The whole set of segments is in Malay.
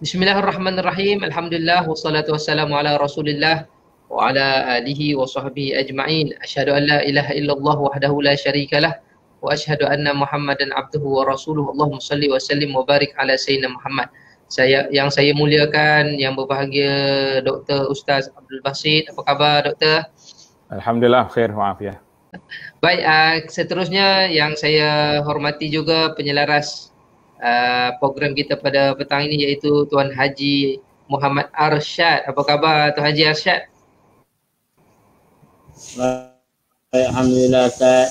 Bismillahirrahmanirrahim. Alhamdulillah wassalatu wassalamu ala Rasulillah wa ala alihi wa sahbihi ajma'in. Asyhadu an la ilaha illallah wahdahu la syarikalah wa asyhadu anna Muhammadan abduhu wa rasuluhu. Allahumma salli wa sallim wa barik ala sayyidina Muhammad. Saya yang saya muliakan, yang berbahagia Dr. Ustaz Abdul Basit. Apa khabar doktor? Alhamdulillah khair wa afiah. Baik, uh, seterusnya yang saya hormati juga penyelaras uh, program kita pada petang ini iaitu Tuan Haji Muhammad Arsyad. Apa khabar Tuan Haji Arsyad? Alhamdulillah Ustaz.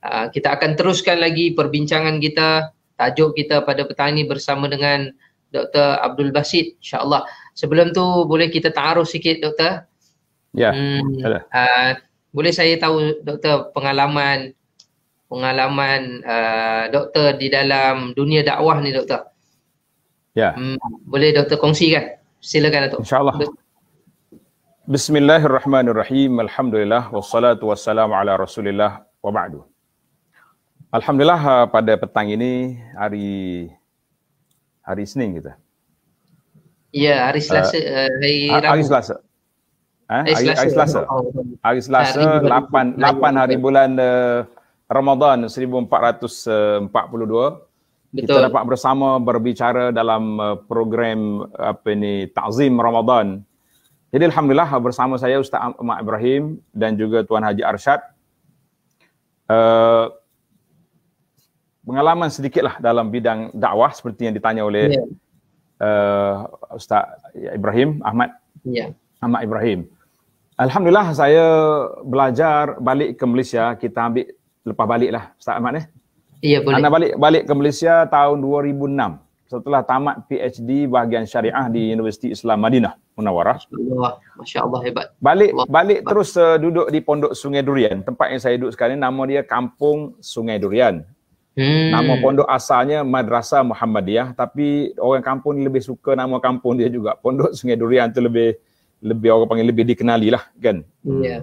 Uh, kita akan teruskan lagi perbincangan kita, tajuk kita pada petang ini bersama dengan Dr. Abdul Basit insyaAllah. Sebelum tu boleh kita taruh sikit Dr. Ya. Hmm, uh, boleh saya tahu Dr. pengalaman pengalaman uh, doktor di dalam dunia dakwah ni doktor. Ya. Hmm, boleh doktor kongsikan? Silakan Datuk. InsyaAllah. Bismillahirrahmanirrahim. Alhamdulillah. Wassalatu wassalamu ala rasulillah wa ba'du. Alhamdulillah uh, pada petang ini hari hari Senin kita. Ya, hari Selasa. Uh, uh hari, ha, Rabu. hari Selasa. Ha? Hari, hari Selasa. Oh, oh, oh. Hari Selasa. Hari Selasa, 8, 8 hari bulan uh, Ramadan 1442 eh, Betul. kita dapat bersama berbicara dalam eh, program apa ni takzim Ramadan. Jadi alhamdulillah bersama saya Ustaz Ahmad Ibrahim dan juga Tuan Haji Arshad Uh, pengalaman sedikitlah dalam bidang dakwah seperti yang ditanya oleh yeah. Ya. uh, Ustaz Ibrahim Ahmad. Yeah. Ahmad Ibrahim. Alhamdulillah saya belajar balik ke Malaysia kita ambil lepas balik lah Ustaz Ahmad eh. Ya boleh. Anak balik balik ke Malaysia tahun 2006 setelah tamat PhD bahagian syariah di Universiti Islam Madinah Munawarah. Masya-Allah hebat. Balik Allah. balik terus uh, duduk di Pondok Sungai Durian. Tempat yang saya duduk sekarang nama dia Kampung Sungai Durian. Hmm. Nama pondok asalnya Madrasah Muhammadiyah tapi orang kampung lebih suka nama kampung dia juga. Pondok Sungai Durian tu lebih lebih orang panggil lebih dikenali lah kan. Ya. Yeah.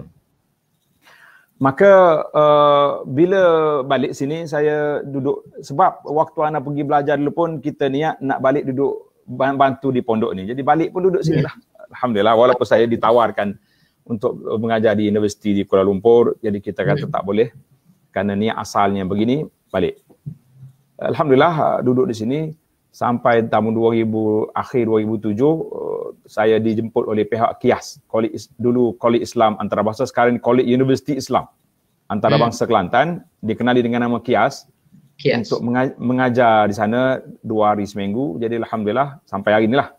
Maka uh, bila balik sini saya duduk sebab waktu anak pergi belajar dulu pun kita niat nak balik duduk bantu di pondok ni. Jadi balik pun duduk sini ya. lah. Alhamdulillah walaupun saya ditawarkan untuk uh, mengajar di universiti di Kuala Lumpur jadi kita kata ya. tak boleh kerana niat asalnya begini balik. Alhamdulillah uh, duduk di sini sampai tahun 2000 akhir 2007 eh, saya dijemput oleh pihak Kias Kolej dulu Kolej Islam Antarabangsa sekarang Kolej Universiti Islam Antarabangsa hmm. Kelantan dikenali dengan nama Kias, Kias. untuk mengajar, mengajar di sana dua hari seminggu jadi alhamdulillah sampai hari inilah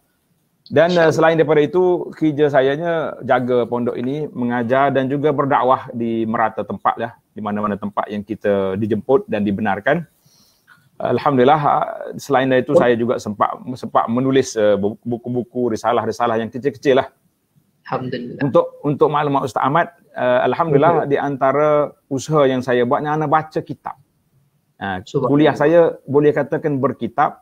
dan Syabat. Eh, selain daripada itu kerja sayanya jaga pondok ini mengajar dan juga berdakwah di merata tempat lah di mana-mana tempat yang kita dijemput dan dibenarkan Alhamdulillah ah, selain dari itu oh. saya juga sempat sempat menulis eh, buku-buku risalah-risalah yang kecil-kecil lah. Alhamdulillah. Untuk untuk maklumat Ustaz Ahmad, uh, alhamdulillah di antara usaha yang saya buatnya ni baca kitab. Uh, kuliah saya boleh katakan berkitab.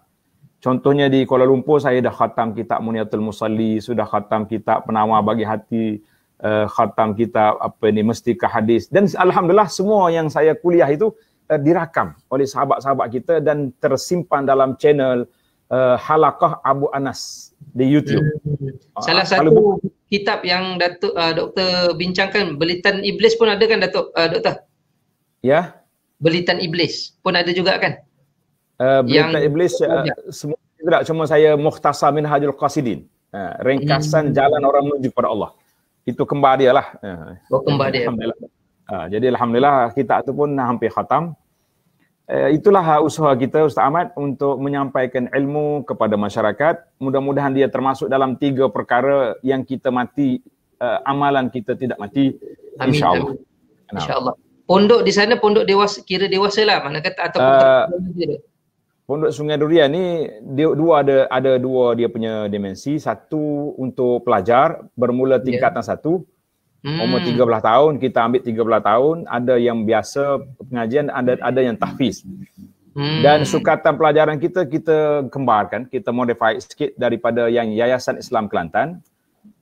Contohnya di Kuala Lumpur saya dah khatam kitab Muniatul Musalli, sudah khatam kitab Penawar Bagi Hati, uh, khatam kitab apa ni Mesti Ke Hadis dan alhamdulillah semua yang saya kuliah itu uh, dirakam oleh sahabat-sahabat kita dan tersimpan dalam channel uh, eh, Halakah Abu Anas di YouTube. Yeah. Hmm. Uh, Salah satu kitab yang Datuk uh, doktor bincangkan Belitan Iblis pun ada kan Datuk uh, doktor? Ya. Yeah. Belitan Iblis pun ada juga kan? Uh, Belitan yang Iblis uh, semua tidak cuma saya Mukhtasar Minhajul Qasidin. Uh, ringkasan hmm. jalan orang menuju kepada Allah. Itu kembar dia lah. Oh, kembar dia. Alhamdulillah. Ha, jadi alhamdulillah kita tu pun hampir khatam. Uh, itulah usaha kita Ustaz Ahmad untuk menyampaikan ilmu kepada masyarakat. Mudah-mudahan dia termasuk dalam tiga perkara yang kita mati uh, amalan kita tidak mati amin, Insyaallah. Insyaallah. Pondok di sana pondok dewasa kira dewasalah mana kata ataupun uh, Pondok Sungai Durian ni dia dua ada ada dua dia punya dimensi. Satu untuk pelajar bermula tingkatan yeah. satu. Hmm. Umur belah tahun kita ambil tiga belah tahun ada yang biasa pengajian ada ada yang tahfiz. Hmm. Dan sukatan pelajaran kita kita kembarkan, kita modify sikit daripada yang Yayasan Islam Kelantan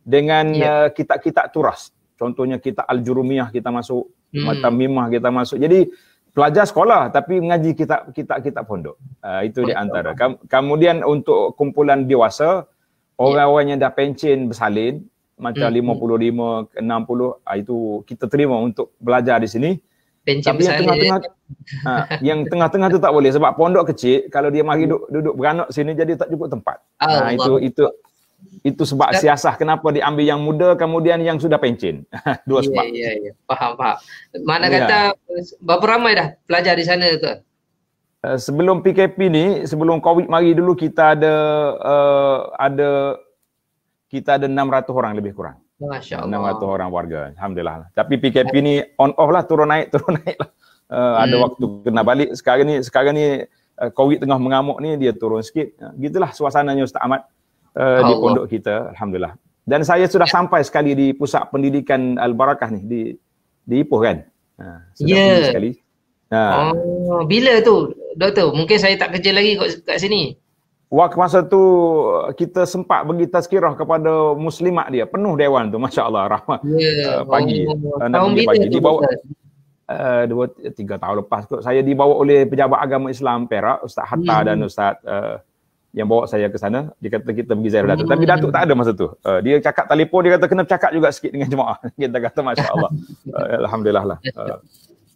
dengan yeah. Ya. uh, turas. Contohnya kita Al-Jurumiyah kita masuk, hmm. Mata Mimah kita masuk. Jadi pelajar sekolah tapi mengaji kitab-kitab kitab pondok. Uh, itu di antara. Kemudian untuk kumpulan dewasa ya. orang-orang yang dah pencin bersalin macam hmm. lima hmm. 55 enam puluh, ah, itu kita terima untuk belajar di sini Pencet tapi yang tengah-tengah ha, yang tengah-tengah tu tak boleh sebab pondok kecil kalau dia mari duduk duduk beranak sini jadi tak cukup tempat ah ha, oh, itu itu itu sebab siasah kenapa diambil yang muda kemudian yang sudah pencin dua yeah, sebab ya yeah, yeah. faham faham mana yeah. kata berapa ramai dah pelajar di sana tu eh, sebelum PKP ni sebelum covid mari dulu kita ada uh, ada kita ada 600 orang lebih kurang. Masya-Allah. 600 orang warga. Alhamdulillah. Tapi PKP ni on off lah turun naik turun naik lah. Uh, hmm. ada waktu kena balik. Sekarang ni sekarang ni uh, COVID tengah mengamuk ni dia turun sikit. Eh, gitulah suasananya Ustaz Ahmad uh, di pondok kita. Alhamdulillah. Dan saya sudah ya. sampai sekali di pusat pendidikan Al-Barakah ni di di Ipoh kan. Ha, sudah yeah. Ya. sekali. Oh, bila tu? Doktor, mungkin saya tak kerja lagi kat sini waktu masa tu kita sempat bagi tazkirah kepada muslimat dia penuh dewan tu masya-Allah rahmat yeah. Ya, uh, oh, pagi oh, eh, nak pergi pagi dibawa Uh, eh, dua tiga tahun lepas kot saya dibawa oleh pejabat agama Islam Perak Ustaz Hatta hmm. dan Ustaz uh, yang bawa saya ke sana dia kata kita pergi ziarah Datuk hmm. tapi Datuk tak ada masa tu uh, dia cakap telefon dia kata kena cakap juga sikit dengan jemaah kita kata masya-Allah uh, alhamdulillah lah uh.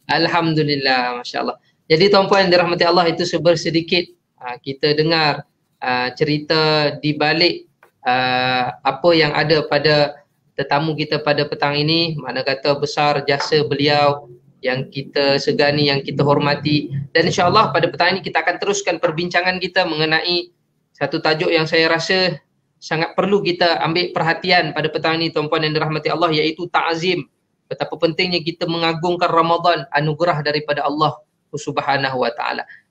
alhamdulillah masya-Allah jadi tuan-tuan yang dirahmati Allah itu sebersedikit uh, ah, kita dengar Uh, cerita di balik uh, apa yang ada pada tetamu kita pada petang ini mana kata besar jasa beliau yang kita segani yang kita hormati dan insyaallah pada petang ini kita akan teruskan perbincangan kita mengenai satu tajuk yang saya rasa sangat perlu kita ambil perhatian pada petang ini tuan-tuan yang dirahmati Allah iaitu ta'zim betapa pentingnya kita mengagungkan Ramadan anugerah daripada Allah Subhanahu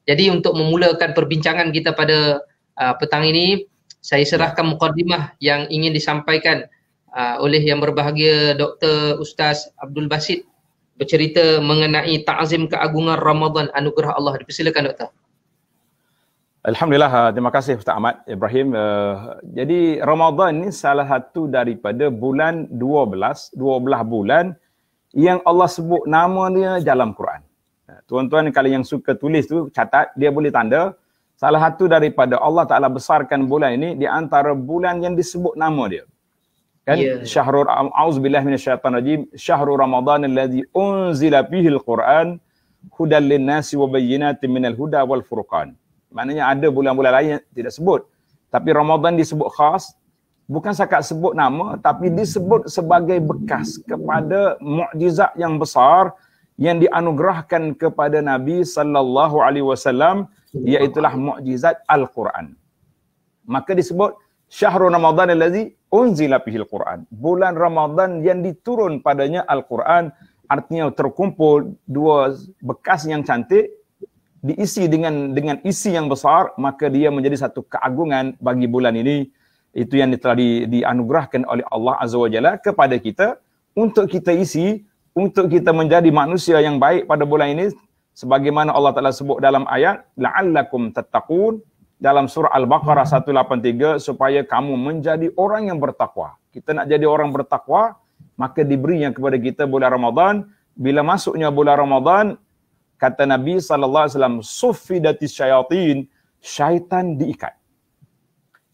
Jadi untuk memulakan perbincangan kita pada uh, petang ini saya serahkan mukadimah yang ingin disampaikan uh, oleh yang berbahagia Dr. Ustaz Abdul Basit bercerita mengenai ta'zim keagungan Ramadan anugerah Allah. Dipersilakan Doktor. Alhamdulillah, ah, terima kasih Ustaz Ahmad Ibrahim. Uh, jadi Ramadan ini salah satu daripada bulan 12, 12 bulan yang Allah sebut namanya dalam Quran. Tuan-tuan kalau yang suka tulis tu catat, dia boleh tanda Salah satu daripada Allah Ta'ala besarkan bulan ini di antara bulan yang disebut nama dia. Kan? Yeah. Syahrul A'udzubillah syaitan rajim. Syahrul Ramadhan alladhi unzila bihil Qur'an hudal linnasi wa bayinati minal huda wal furqan. Maknanya ada bulan-bulan lain yang tidak sebut. Tapi Ramadhan disebut khas. Bukan sekat sebut nama tapi disebut sebagai bekas kepada mukjizat yang besar yang dianugerahkan kepada Nabi sallallahu alaihi wasallam iaitulah mukjizat al-Quran. Maka disebut syahrul ramadan allazi unzila fihi al-Quran. Bulan Ramadan yang diturun padanya al-Quran artinya terkumpul dua bekas yang cantik diisi dengan dengan isi yang besar maka dia menjadi satu keagungan bagi bulan ini itu yang telah di, dianugerahkan oleh Allah Azza wa Jalla kepada kita untuk kita isi untuk kita menjadi manusia yang baik pada bulan ini sebagaimana Allah Taala sebut dalam ayat la'allakum tattaqun dalam surah Al-Baqarah 183 supaya kamu menjadi orang yang bertakwa. Kita nak jadi orang bertakwa, maka diberinya kepada kita bulan Ramadan. Bila masuknya bulan Ramadan, kata Nabi sallallahu alaihi wasallam, "Suffidati syayatin," syaitan diikat.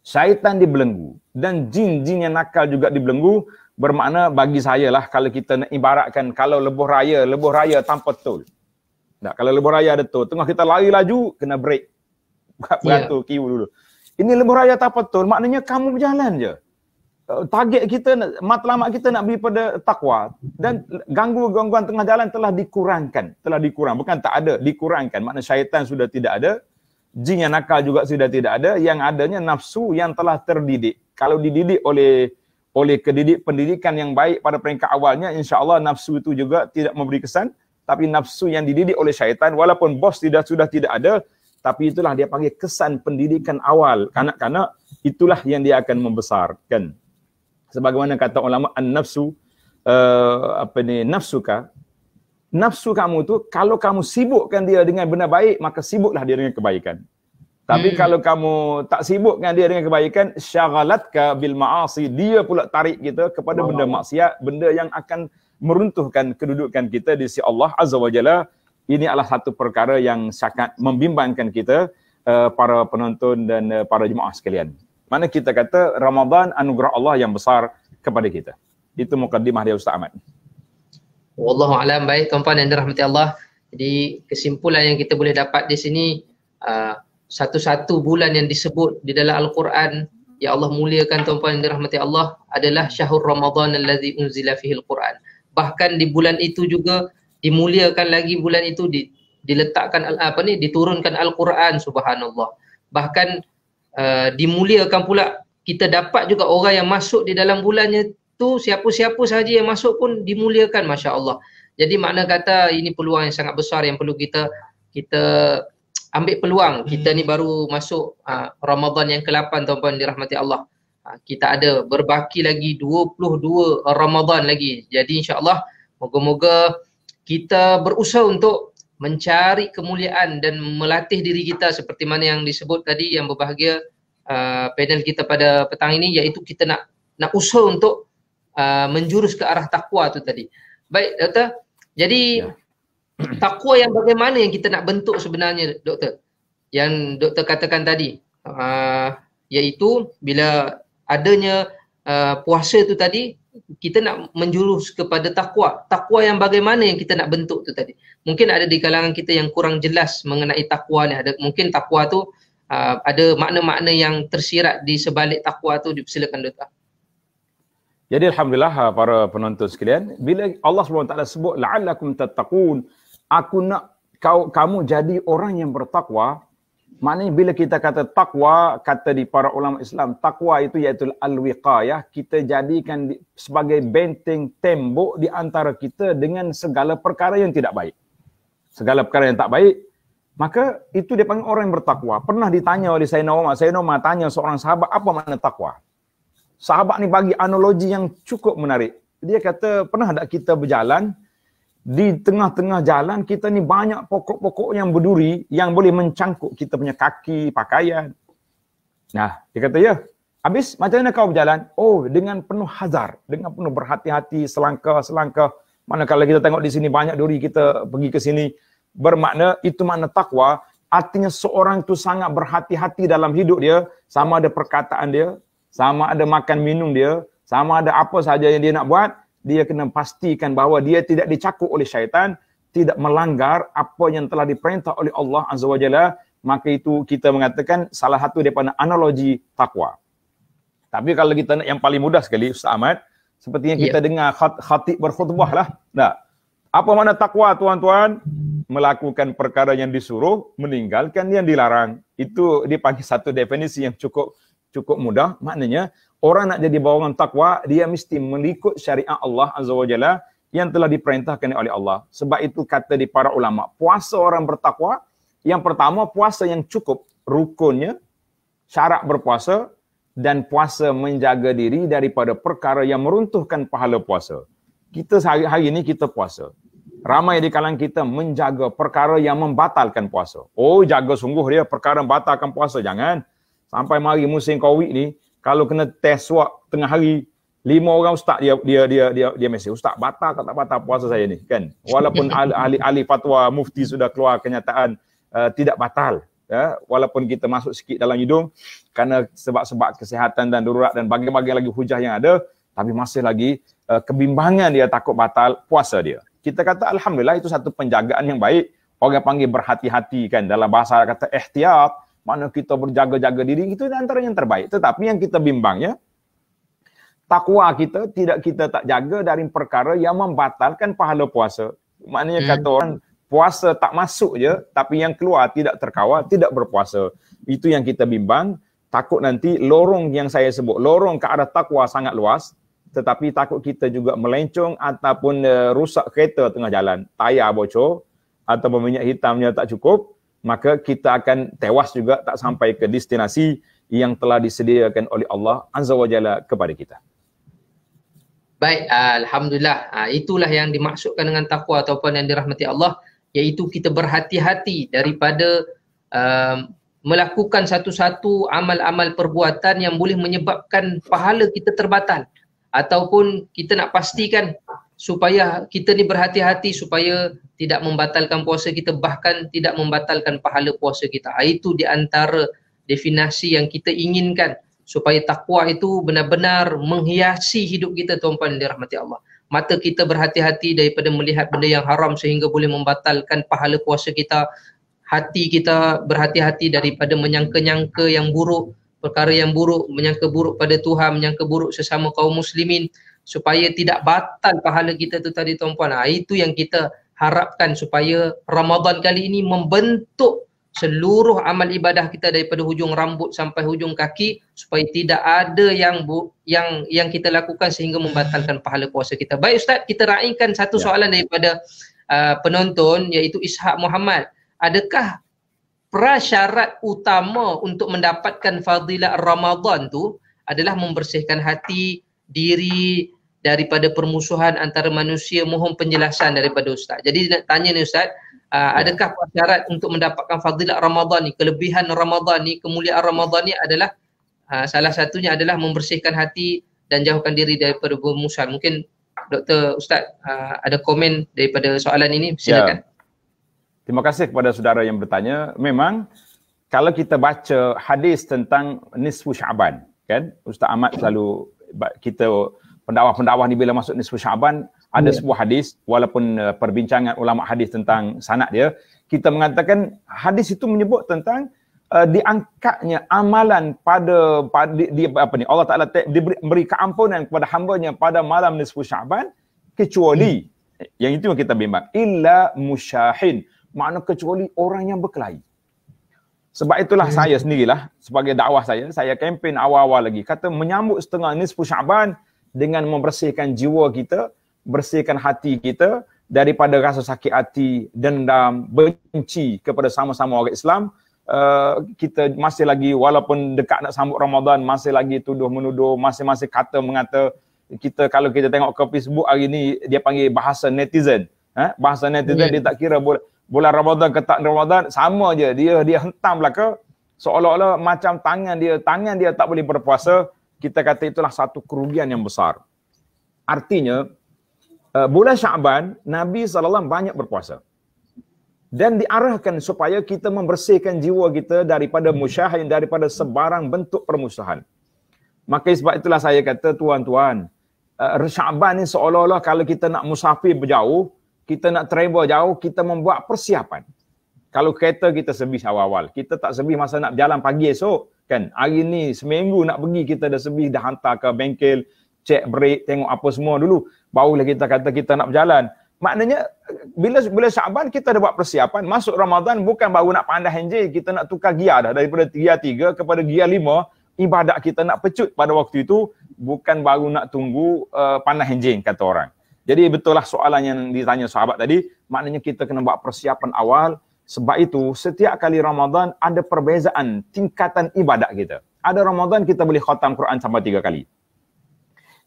Syaitan dibelenggu dan jin-jin yang nakal juga dibelenggu. Bermakna bagi saya lah kalau kita nak ibaratkan kalau lebuh raya, lebuh raya tanpa tol. Tak, kalau lebuh raya ada tu, tengah kita lari laju, kena break. Buat ya. beratur, yeah. kiu dulu. Ini lebuh raya tak betul, maknanya kamu berjalan je. Eh, target kita, matlamat kita nak beri pada takwa dan gangguan-gangguan tengah jalan telah dikurangkan. Telah dikurang, bukan tak ada, dikurangkan. Maknanya syaitan sudah tidak ada, jin yang nakal juga sudah tidak ada, yang adanya nafsu yang telah terdidik. Kalau dididik oleh oleh kedidik pendidikan yang baik pada peringkat awalnya, insya Allah nafsu itu juga tidak memberi kesan tapi nafsu yang dididik oleh syaitan walaupun bos tidak sudah tidak ada tapi itulah dia panggil kesan pendidikan awal kanak-kanak itulah yang dia akan membesarkan sebagaimana kata ulama an-nafsu uh, apa ni nafsuka nafsu kamu tu kalau kamu sibukkan dia dengan benda baik maka sibuklah dia dengan kebaikan tapi hmm. kalau kamu tak sibukkan dia dengan kebaikan syaghalatka bil maasi dia pula tarik kita kepada benda maksiat benda yang akan meruntuhkan kedudukan kita di sisi Allah Azza wa Jalla. Ini adalah satu perkara yang sangat membimbangkan kita uh, para penonton dan uh, para jemaah sekalian. Mana kita kata Ramadan anugerah Allah yang besar kepada kita. Itu mukaddimah dia Ustaz Ahmad. Wallahu alam baik tuan-tuan dan rahmati Allah. Jadi kesimpulan yang kita boleh dapat di sini uh, satu-satu bulan yang disebut di dalam Al-Quran Ya Allah muliakan tuan-tuan dan rahmati Allah adalah syahur Ramadan allazi unzila fihi Al-Quran bahkan di bulan itu juga dimuliakan lagi bulan itu di, diletakkan apa ni diturunkan al-Quran subhanallah bahkan uh, dimuliakan pula kita dapat juga orang yang masuk di dalam bulannya tu siapa-siapa sahaja yang masuk pun dimuliakan masya-Allah jadi makna kata ini peluang yang sangat besar yang perlu kita kita ambil peluang kita hmm. ni baru masuk uh, Ramadan yang ke-8 tuan-tuan dirahmati Allah Ha, kita ada berbaki lagi 22 Ramadan lagi. Jadi insyaAllah moga-moga kita berusaha untuk mencari kemuliaan dan melatih diri kita seperti mana yang disebut tadi yang berbahagia uh, panel kita pada petang ini iaitu kita nak nak usaha untuk uh, menjurus ke arah takwa tu tadi. Baik doktor. Jadi ya. takwa yang bagaimana yang kita nak bentuk sebenarnya doktor? Yang doktor katakan tadi uh, iaitu bila adanya uh, puasa tu tadi kita nak menjurus kepada takwa. Takwa yang bagaimana yang kita nak bentuk tu tadi? Mungkin ada di kalangan kita yang kurang jelas mengenai takwa ni. Ada mungkin takwa tu uh, ada makna-makna yang tersirat di sebalik takwa tu dipersilakan doa. Jadi alhamdulillah uh, para penonton sekalian, bila Allah SWT sebut la'allakum tattaqun, aku nak kau kamu jadi orang yang bertakwa, Maknanya bila kita kata takwa, kata di para ulama Islam, takwa itu iaitu al-wiqayah. Kita jadikan sebagai benteng tembok di antara kita dengan segala perkara yang tidak baik. Segala perkara yang tak baik, maka itu dia panggil orang yang bertakwa. Pernah ditanya oleh Sayyidina Umar, Sayyidina Umar tanya seorang sahabat apa makna takwa. Sahabat ni bagi analogi yang cukup menarik. Dia kata pernah tak kita berjalan, di tengah-tengah jalan kita ni banyak pokok-pokok yang berduri yang boleh mencangkuk kita punya kaki, pakaian. Nah, dia kata, ya. Habis, macam mana kau berjalan? Oh, dengan penuh hazar. Dengan penuh berhati-hati, selangkah-selangkah. Mana kalau kita tengok di sini banyak duri kita pergi ke sini. Bermakna, itu makna takwa. Artinya seorang itu sangat berhati-hati dalam hidup dia. Sama ada perkataan dia. Sama ada makan minum dia. Sama ada apa saja yang dia nak buat dia kena pastikan bahawa dia tidak dicakup oleh syaitan, tidak melanggar apa yang telah diperintah oleh Allah Azza wa Jalla, maka itu kita mengatakan salah satu daripada analogi takwa. Tapi kalau kita nak yang paling mudah sekali Ustaz Ahmad, sepertinya kita yeah. dengar khat, khatib berkhutbah lah. Nah, apa mana takwa tuan-tuan? Melakukan perkara yang disuruh, meninggalkan yang dilarang. Itu dipanggil satu definisi yang cukup cukup mudah. Maknanya orang nak jadi bawangan takwa dia mesti mengikut syariat Allah azza wajalla yang telah diperintahkan oleh Allah sebab itu kata di para ulama puasa orang bertakwa yang pertama puasa yang cukup rukunnya syarat berpuasa dan puasa menjaga diri daripada perkara yang meruntuhkan pahala puasa kita hari-hari ini kita puasa ramai di kalangan kita menjaga perkara yang membatalkan puasa oh jaga sungguh dia perkara membatalkan puasa jangan sampai mari musim covid ni kalau kena test swab tengah hari lima orang ustaz dia dia dia dia dia mesej ustaz batal kata tak batal puasa saya ni kan walaupun ahli ahli fatwa mufti sudah keluar kenyataan uh, tidak batal ya walaupun kita masuk sikit dalam hidung kerana sebab-sebab kesihatan dan darurat dan bagi-bagi lagi hujah yang ada tapi masih lagi uh, kebimbangan dia takut batal puasa dia kita kata alhamdulillah itu satu penjagaan yang baik orang panggil berhati-hati kan dalam bahasa kata ihtiyat mana kita berjaga-jaga diri itu antara yang terbaik tetapi yang kita bimbangnya takwa kita tidak kita tak jaga dari perkara yang membatalkan pahala puasa maknanya hmm. kata orang puasa tak masuk je ya, tapi yang keluar tidak terkawal tidak berpuasa itu yang kita bimbang takut nanti lorong yang saya sebut lorong ke arah takwa sangat luas tetapi takut kita juga melencong ataupun uh, rusak kereta tengah jalan tayar bocor atau minyak hitamnya tak cukup maka kita akan tewas juga tak sampai ke destinasi yang telah disediakan oleh Allah Azza wa Jalla kepada kita. Baik, ah, Alhamdulillah. Ah, itulah yang dimaksudkan dengan takwa ataupun yang dirahmati Allah iaitu kita berhati-hati daripada um, melakukan satu-satu amal-amal perbuatan yang boleh menyebabkan pahala kita terbatal ataupun kita nak pastikan supaya kita ni berhati-hati supaya tidak membatalkan puasa kita bahkan tidak membatalkan pahala puasa kita. Ah, itu di antara definasi yang kita inginkan supaya takwa itu benar-benar menghiasi hidup kita tuan-tuan yang dirahmati Allah. Mata kita berhati-hati daripada melihat benda yang haram sehingga boleh membatalkan pahala puasa kita. Hati kita berhati-hati daripada menyangka-nyangka yang buruk, perkara yang buruk, menyangka buruk pada Tuhan, menyangka buruk sesama kaum muslimin supaya tidak batal pahala kita tu tadi tuan-puan. Ha, itu yang kita harapkan supaya Ramadan kali ini membentuk seluruh amal ibadah kita daripada hujung rambut sampai hujung kaki supaya tidak ada yang bu, yang yang kita lakukan sehingga membatalkan pahala puasa kita. Baik ustaz, kita raikan satu ya. soalan daripada uh, penonton iaitu Ishaq Muhammad. Adakah prasyarat utama untuk mendapatkan fadilah Ramadan tu adalah membersihkan hati diri daripada permusuhan antara manusia mohon penjelasan daripada ustaz. Jadi nak tanya ni ustaz, uh, adakah syarat untuk mendapatkan fadilat Ramadan ni, kelebihan Ramadan ni, kemuliaan Ramadan ni adalah ah, salah satunya adalah membersihkan hati dan jauhkan diri daripada permusuhan. Mungkin Dr ustaz ah, ada komen daripada soalan ini silakan. Ya. Terima kasih kepada saudara yang bertanya. Memang kalau kita baca hadis tentang nisfu Syaban, kan? Ustaz Ahmad selalu kita pendakwah-pendakwah ni bila masuk nisfu Syaban ada yeah. sebuah hadis walaupun uh, perbincangan ulama hadis tentang sanad dia kita mengatakan hadis itu menyebut tentang uh, diangkatnya amalan pada, pada di, apa ni Allah Taala diberi keampunan kepada hamba-Nya pada malam nisfu Syaban kecuali hmm. yang itu yang kita bimbang illa musyahin makna kecuali orang yang berkelahi sebab itulah hmm. saya sendirilah sebagai dakwah saya saya kempen awal-awal lagi kata menyambut setengah nisfu Syaban dengan membersihkan jiwa kita, bersihkan hati kita daripada rasa sakit hati, dendam, benci kepada sama-sama orang Islam. Uh, kita masih lagi walaupun dekat nak sambut Ramadan masih lagi tuduh menuduh masih-masih kata mengata kita kalau kita tengok ke Facebook hari ni dia panggil bahasa netizen eh? bahasa netizen yeah. dia tak kira boleh, bulan Ramadan ke tak Ramadan sama je dia dia hentam lah seolah-olah macam tangan dia tangan dia tak boleh berpuasa kita kata itulah satu kerugian yang besar. Artinya, uh, bulan Syaban, Nabi SAW banyak berpuasa. Dan diarahkan supaya kita membersihkan jiwa kita daripada musyahin, daripada sebarang bentuk permusuhan. Maka sebab itulah saya kata, tuan-tuan, uh, eh, Syaban ni seolah-olah kalau kita nak musafir berjauh, kita nak travel jauh, kita membuat persiapan. Kalau kereta kita servis awal-awal, kita tak servis masa nak jalan pagi esok, kan hari ni seminggu nak pergi kita dah sebih dah hantar ke bengkel cek break tengok apa semua dulu barulah kita kata kita nak berjalan maknanya bila bila Syaban kita dah buat persiapan masuk Ramadan bukan baru nak pandai hanje kita nak tukar gear dah daripada gear tiga kepada gear lima ibadat kita nak pecut pada waktu itu bukan baru nak tunggu uh, pandai hanje kata orang jadi betul lah soalan yang ditanya sahabat tadi maknanya kita kena buat persiapan awal sebab itu setiap kali Ramadan ada perbezaan tingkatan ibadat kita. Ada Ramadan kita boleh khatam Quran sampai tiga kali.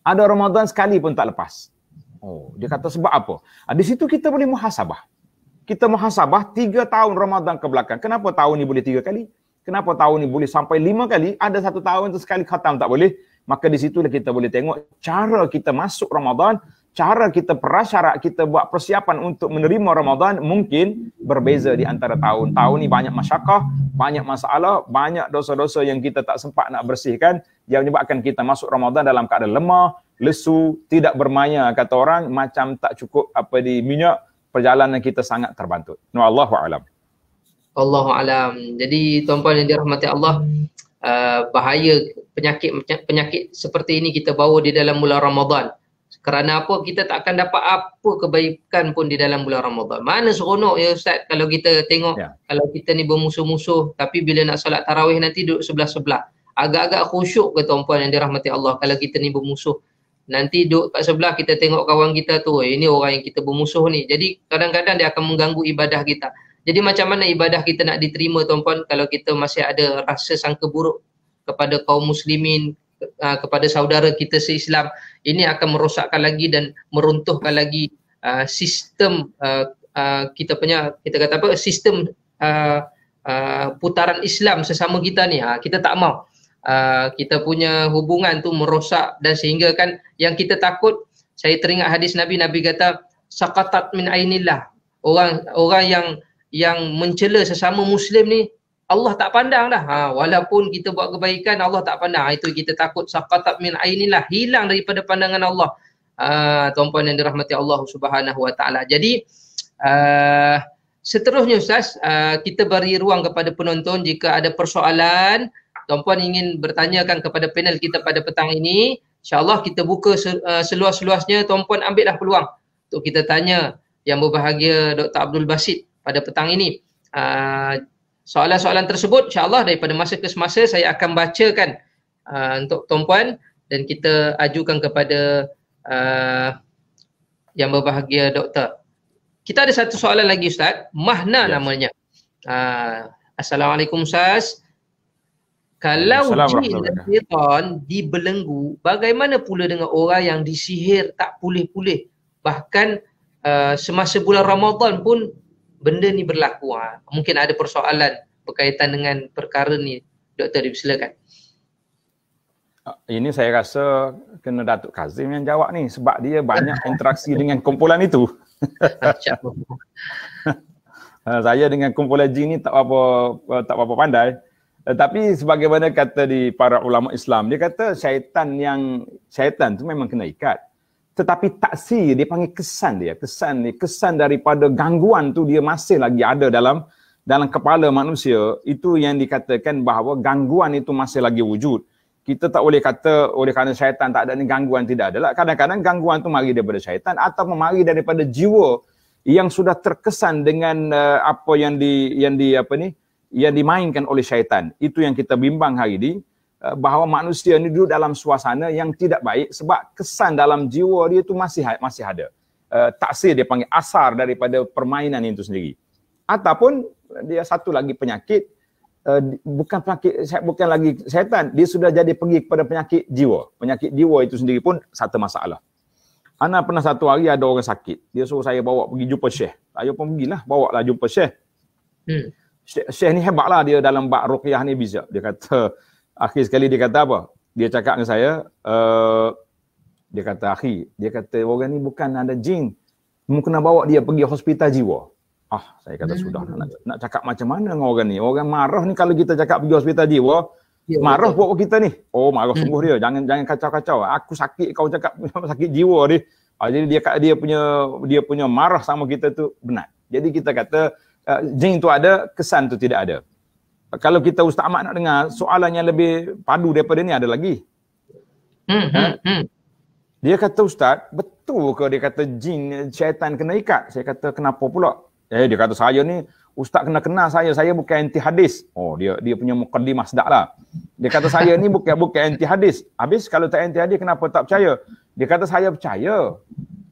Ada Ramadan sekali pun tak lepas. Oh, dia kata sebab apa? Ah, di situ kita boleh muhasabah. Kita muhasabah tiga tahun Ramadan ke belakang. Kenapa tahun ini boleh tiga kali? Kenapa tahun ini boleh sampai lima kali? Ada satu tahun tu sekali khatam tak boleh. Maka di situlah kita boleh tengok cara kita masuk Ramadan cara kita prasyarat kita buat persiapan untuk menerima Ramadan mungkin berbeza di antara tahun. Tahun ni banyak masyakah, banyak masalah, banyak dosa-dosa yang kita tak sempat nak bersihkan yang menyebabkan kita masuk Ramadan dalam keadaan lemah, lesu, tidak bermaya kata orang macam tak cukup apa di minyak perjalanan kita sangat terbantut. Nu Allahu alam. Allahu alam. Jadi tuan-tuan yang dirahmati Allah uh, bahaya penyakit penyakit seperti ini kita bawa di dalam bulan Ramadan. Kerana apa kita tak akan dapat apa kebaikan pun di dalam bulan Ramadhan. Mana seronok ya Ustaz kalau kita tengok ya. kalau kita ni bermusuh-musuh tapi bila nak solat tarawih nanti duduk sebelah-sebelah. Agak-agak khusyuk ke tuan-puan yang dirahmati Allah kalau kita ni bermusuh. Nanti duduk kat sebelah kita tengok kawan kita tu, eh, ini orang yang kita bermusuh ni. Jadi kadang-kadang dia akan mengganggu ibadah kita. Jadi macam mana ibadah kita nak diterima tuan-puan kalau kita masih ada rasa sangka buruk kepada kaum muslimin, uh, kepada saudara kita se-Islam ini akan merosakkan lagi dan meruntuhkan lagi uh, sistem uh, uh, kita punya kita kata apa sistem uh, uh, putaran Islam sesama kita ni uh, kita tak mau uh, kita punya hubungan tu merosak dan sehingga kan yang kita takut saya teringat hadis Nabi Nabi kata sakatat min ainillah orang orang yang yang mencela sesama muslim ni Allah tak pandang dah. Ha, walaupun kita buat kebaikan, Allah tak pandang. Ha, itu kita takut sakatab min ainilah. Hilang daripada pandangan Allah. Uh, tuan-puan yang dirahmati Allah subhanahu wa ta'ala. Jadi, uh, seterusnya Ustaz, uh, kita beri ruang kepada penonton jika ada persoalan. Tuan-puan ingin bertanyakan kepada panel kita pada petang ini. InsyaAllah kita buka seluas-luasnya. Tuan-puan ambillah peluang untuk kita tanya yang berbahagia Dr. Abdul Basit pada petang ini. Uh, soalan-soalan tersebut insyaAllah daripada masa ke semasa saya akan bacakan uh, untuk tuan-puan dan kita ajukan kepada uh, yang berbahagia doktor. Kita ada satu soalan lagi Ustaz, Mahna ya. namanya. Uh, Assalamualaikum Ustaz. Kalau jin dan dibelenggu, bagaimana pula dengan orang yang disihir tak pulih-pulih? Bahkan uh, semasa bulan Ramadan pun benda ni berlaku ha. mungkin ada persoalan berkaitan dengan perkara ni doktor silakan ah, ini saya rasa kena Datuk Kazim yang jawab ni sebab dia banyak interaksi dengan kumpulan itu ah, saya dengan kumpulan jin ni tak apa eh, tak apa pandai eh, Tapi sebagaimana kata di para ulama Islam dia kata syaitan yang syaitan tu memang kena ikat tetapi taksir dia panggil kesan dia kesan dia kesan daripada gangguan tu dia masih lagi ada dalam dalam kepala manusia itu yang dikatakan bahawa gangguan itu masih lagi wujud kita tak boleh kata oleh kerana syaitan tak ada ni gangguan tidak adalah kadang-kadang gangguan tu mari daripada syaitan atau mari daripada jiwa yang sudah terkesan dengan uh, apa yang di yang di apa ni yang dimainkan oleh syaitan itu yang kita bimbang hari ini Eh, bahawa manusia ni duduk dalam suasana yang tidak baik sebab kesan dalam jiwa dia tu masih ha- masih ada. Uh, taksir dia panggil asar daripada permainan itu sendiri. Ataupun dia satu lagi penyakit uh, bukan penyakit bukan lagi setan, dia sudah jadi pergi kepada penyakit jiwa. Penyakit jiwa itu sendiri pun satu masalah. Ana pernah satu hari ada orang sakit. Dia suruh saya bawa pergi jumpa Syekh. Saya pun pergilah, bawa lah jumpa Syekh. Hmm. Syekh ni hebatlah dia dalam bak ruqyah ni bijak. Dia kata, Akhir sekali dia kata apa? Dia cakap dengan saya, uh, dia kata, akhi, dia kata orang ni bukan ada jing, Mu kena bawa dia pergi hospital jiwa. Ah, saya kata hmm. sudah. Nak, nak cakap macam mana dengan orang ni? Orang marah ni kalau kita cakap pergi hospital jiwa, Ya, marah buat kita ni. Oh, marah hmm. sungguh dia. Jangan jangan kacau-kacau. Aku sakit kau cakap sakit jiwa ni. Ah, jadi dia dia punya dia punya marah sama kita tu benar. Jadi kita kata uh, jin tu ada, kesan tu tidak ada kalau kita Ustaz Ahmad nak dengar soalan yang lebih padu daripada ni ada lagi. Hmm, ha? hmm, hmm. Dia kata Ustaz, betul ke dia kata jin syaitan kena ikat? Saya kata kenapa pula? Eh dia kata saya ni Ustaz kena kenal saya, saya bukan anti hadis. Oh dia dia punya mukadimah sedap lah. Dia kata saya ni bukan bukan anti hadis. Habis kalau tak anti hadis kenapa tak percaya? Dia kata saya percaya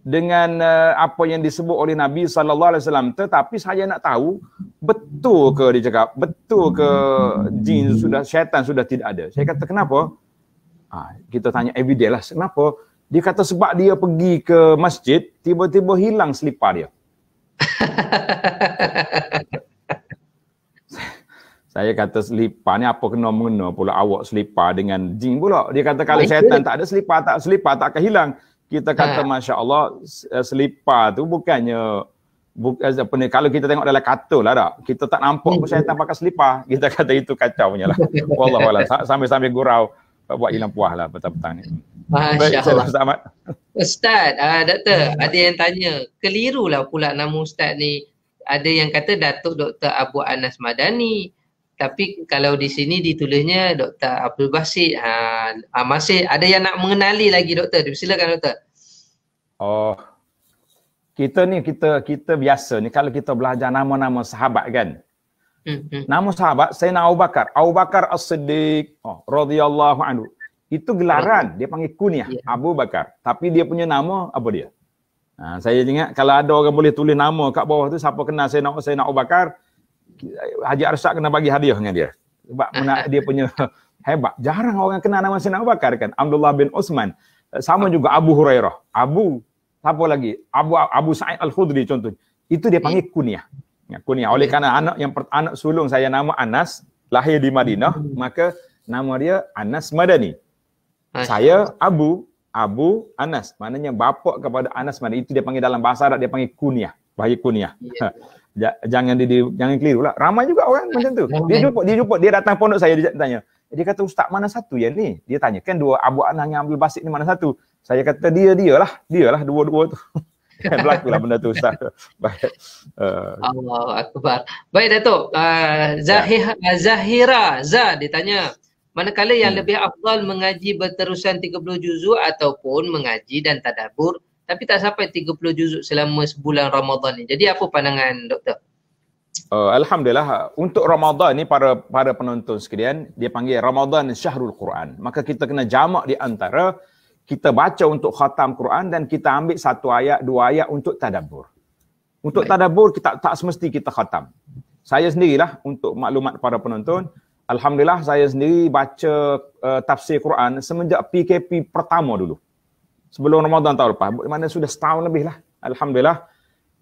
dengan uh, apa yang disebut oleh Nabi sallallahu alaihi wasallam tetapi saya nak tahu betul ke dia cakap betul ke jin sudah syaitan sudah tidak ada saya kata kenapa ha, kita tanya evidence lah kenapa dia kata sebab dia pergi ke masjid tiba-tiba hilang selipar dia saya kata selipar ni apa kena mengena pula awak selipar dengan jin pula dia kata kalau syaitan tak ada selipar tak selipar tak akan hilang kita kata ha. masya Allah eh, selipar tu bukannya bukan eh, kalau kita tengok dalam katul lah tak kita tak nampak pun hmm. syaitan pakai selipar kita kata itu kacau punya lah wallahualam sambil-sambil gurau eh, buat hilang puah lah petang-petang ni Masya Allah. Ustaz, uh, doktor, hmm. ada yang tanya, kelirulah pula nama ustaz ni. Ada yang kata Datuk Dr. Abu Anas Madani tapi kalau di sini ditulisnya Dr. Abdul Basit ha, ha, masih ada yang nak mengenali lagi doktor silakan doktor oh kita ni kita kita biasa ni kalau kita belajar nama-nama sahabat kan mm-hmm. nama sahabat Sayyidina Abu Bakar Abu Bakar As-Siddiq oh, radhiyallahu anhu itu gelaran dia panggil kunyah yeah. Abu Bakar tapi dia punya nama apa dia ha, saya ingat kalau ada orang boleh tulis nama kat bawah tu siapa kenal nak Abu Bakar Haji Arsak kena bagi hadiah dengan dia. Sebab menak dia punya hebat. Jarang orang kenal nama Sina Abu Bakar kan. Abdullah bin Osman. Sama juga Abu Hurairah. Abu, siapa lagi? Abu Abu Sa'id Al-Khudri contoh. Itu dia panggil kunyah. Ya, kunyah. Oleh kerana anak yang anak sulung saya nama Anas, lahir di Madinah, hmm. maka nama dia Anas Madani. Saya Abu, Abu Anas. Maknanya bapak kepada Anas Madani. Itu dia panggil dalam bahasa Arab, dia panggil kunyah. Bagi kunyah. Yeah. jangan di, dia jangan keliru lah. Ramai juga orang macam tu. Dia jumpa dia jumpa dia datang pondok saya dia tanya. Eh, dia kata ustaz mana satu yang ni? Dia tanya kan dua abu anang yang ambil basik ni mana satu? Saya kata dia dia lah, dia lah dua-dua tu. Kan, berlaku lah benda tu ustaz. Baik. Uh. Allahu akbar. Baik Datuk, uh, Zahir, ya. Zahira Zah ditanya. Manakala yang hmm. lebih afdal mengaji berterusan 30 juzuk ataupun mengaji dan tadabur tapi tak sampai 30 juzuk selama sebulan Ramadhan ni. Jadi apa pandangan doktor? Uh, Alhamdulillah untuk Ramadhan ni para para penonton sekalian dia panggil Ramadhan Syahrul Quran. Maka kita kena jamak di antara kita baca untuk khatam Quran dan kita ambil satu ayat dua ayat untuk tadabbur. Untuk Baik. tadabbur kita tak semesti kita khatam. Saya sendirilah untuk maklumat para penonton, alhamdulillah saya sendiri baca uh, tafsir Quran semenjak PKP pertama dulu sebelum Ramadan tahun lepas. Mana sudah setahun lebih lah. Alhamdulillah.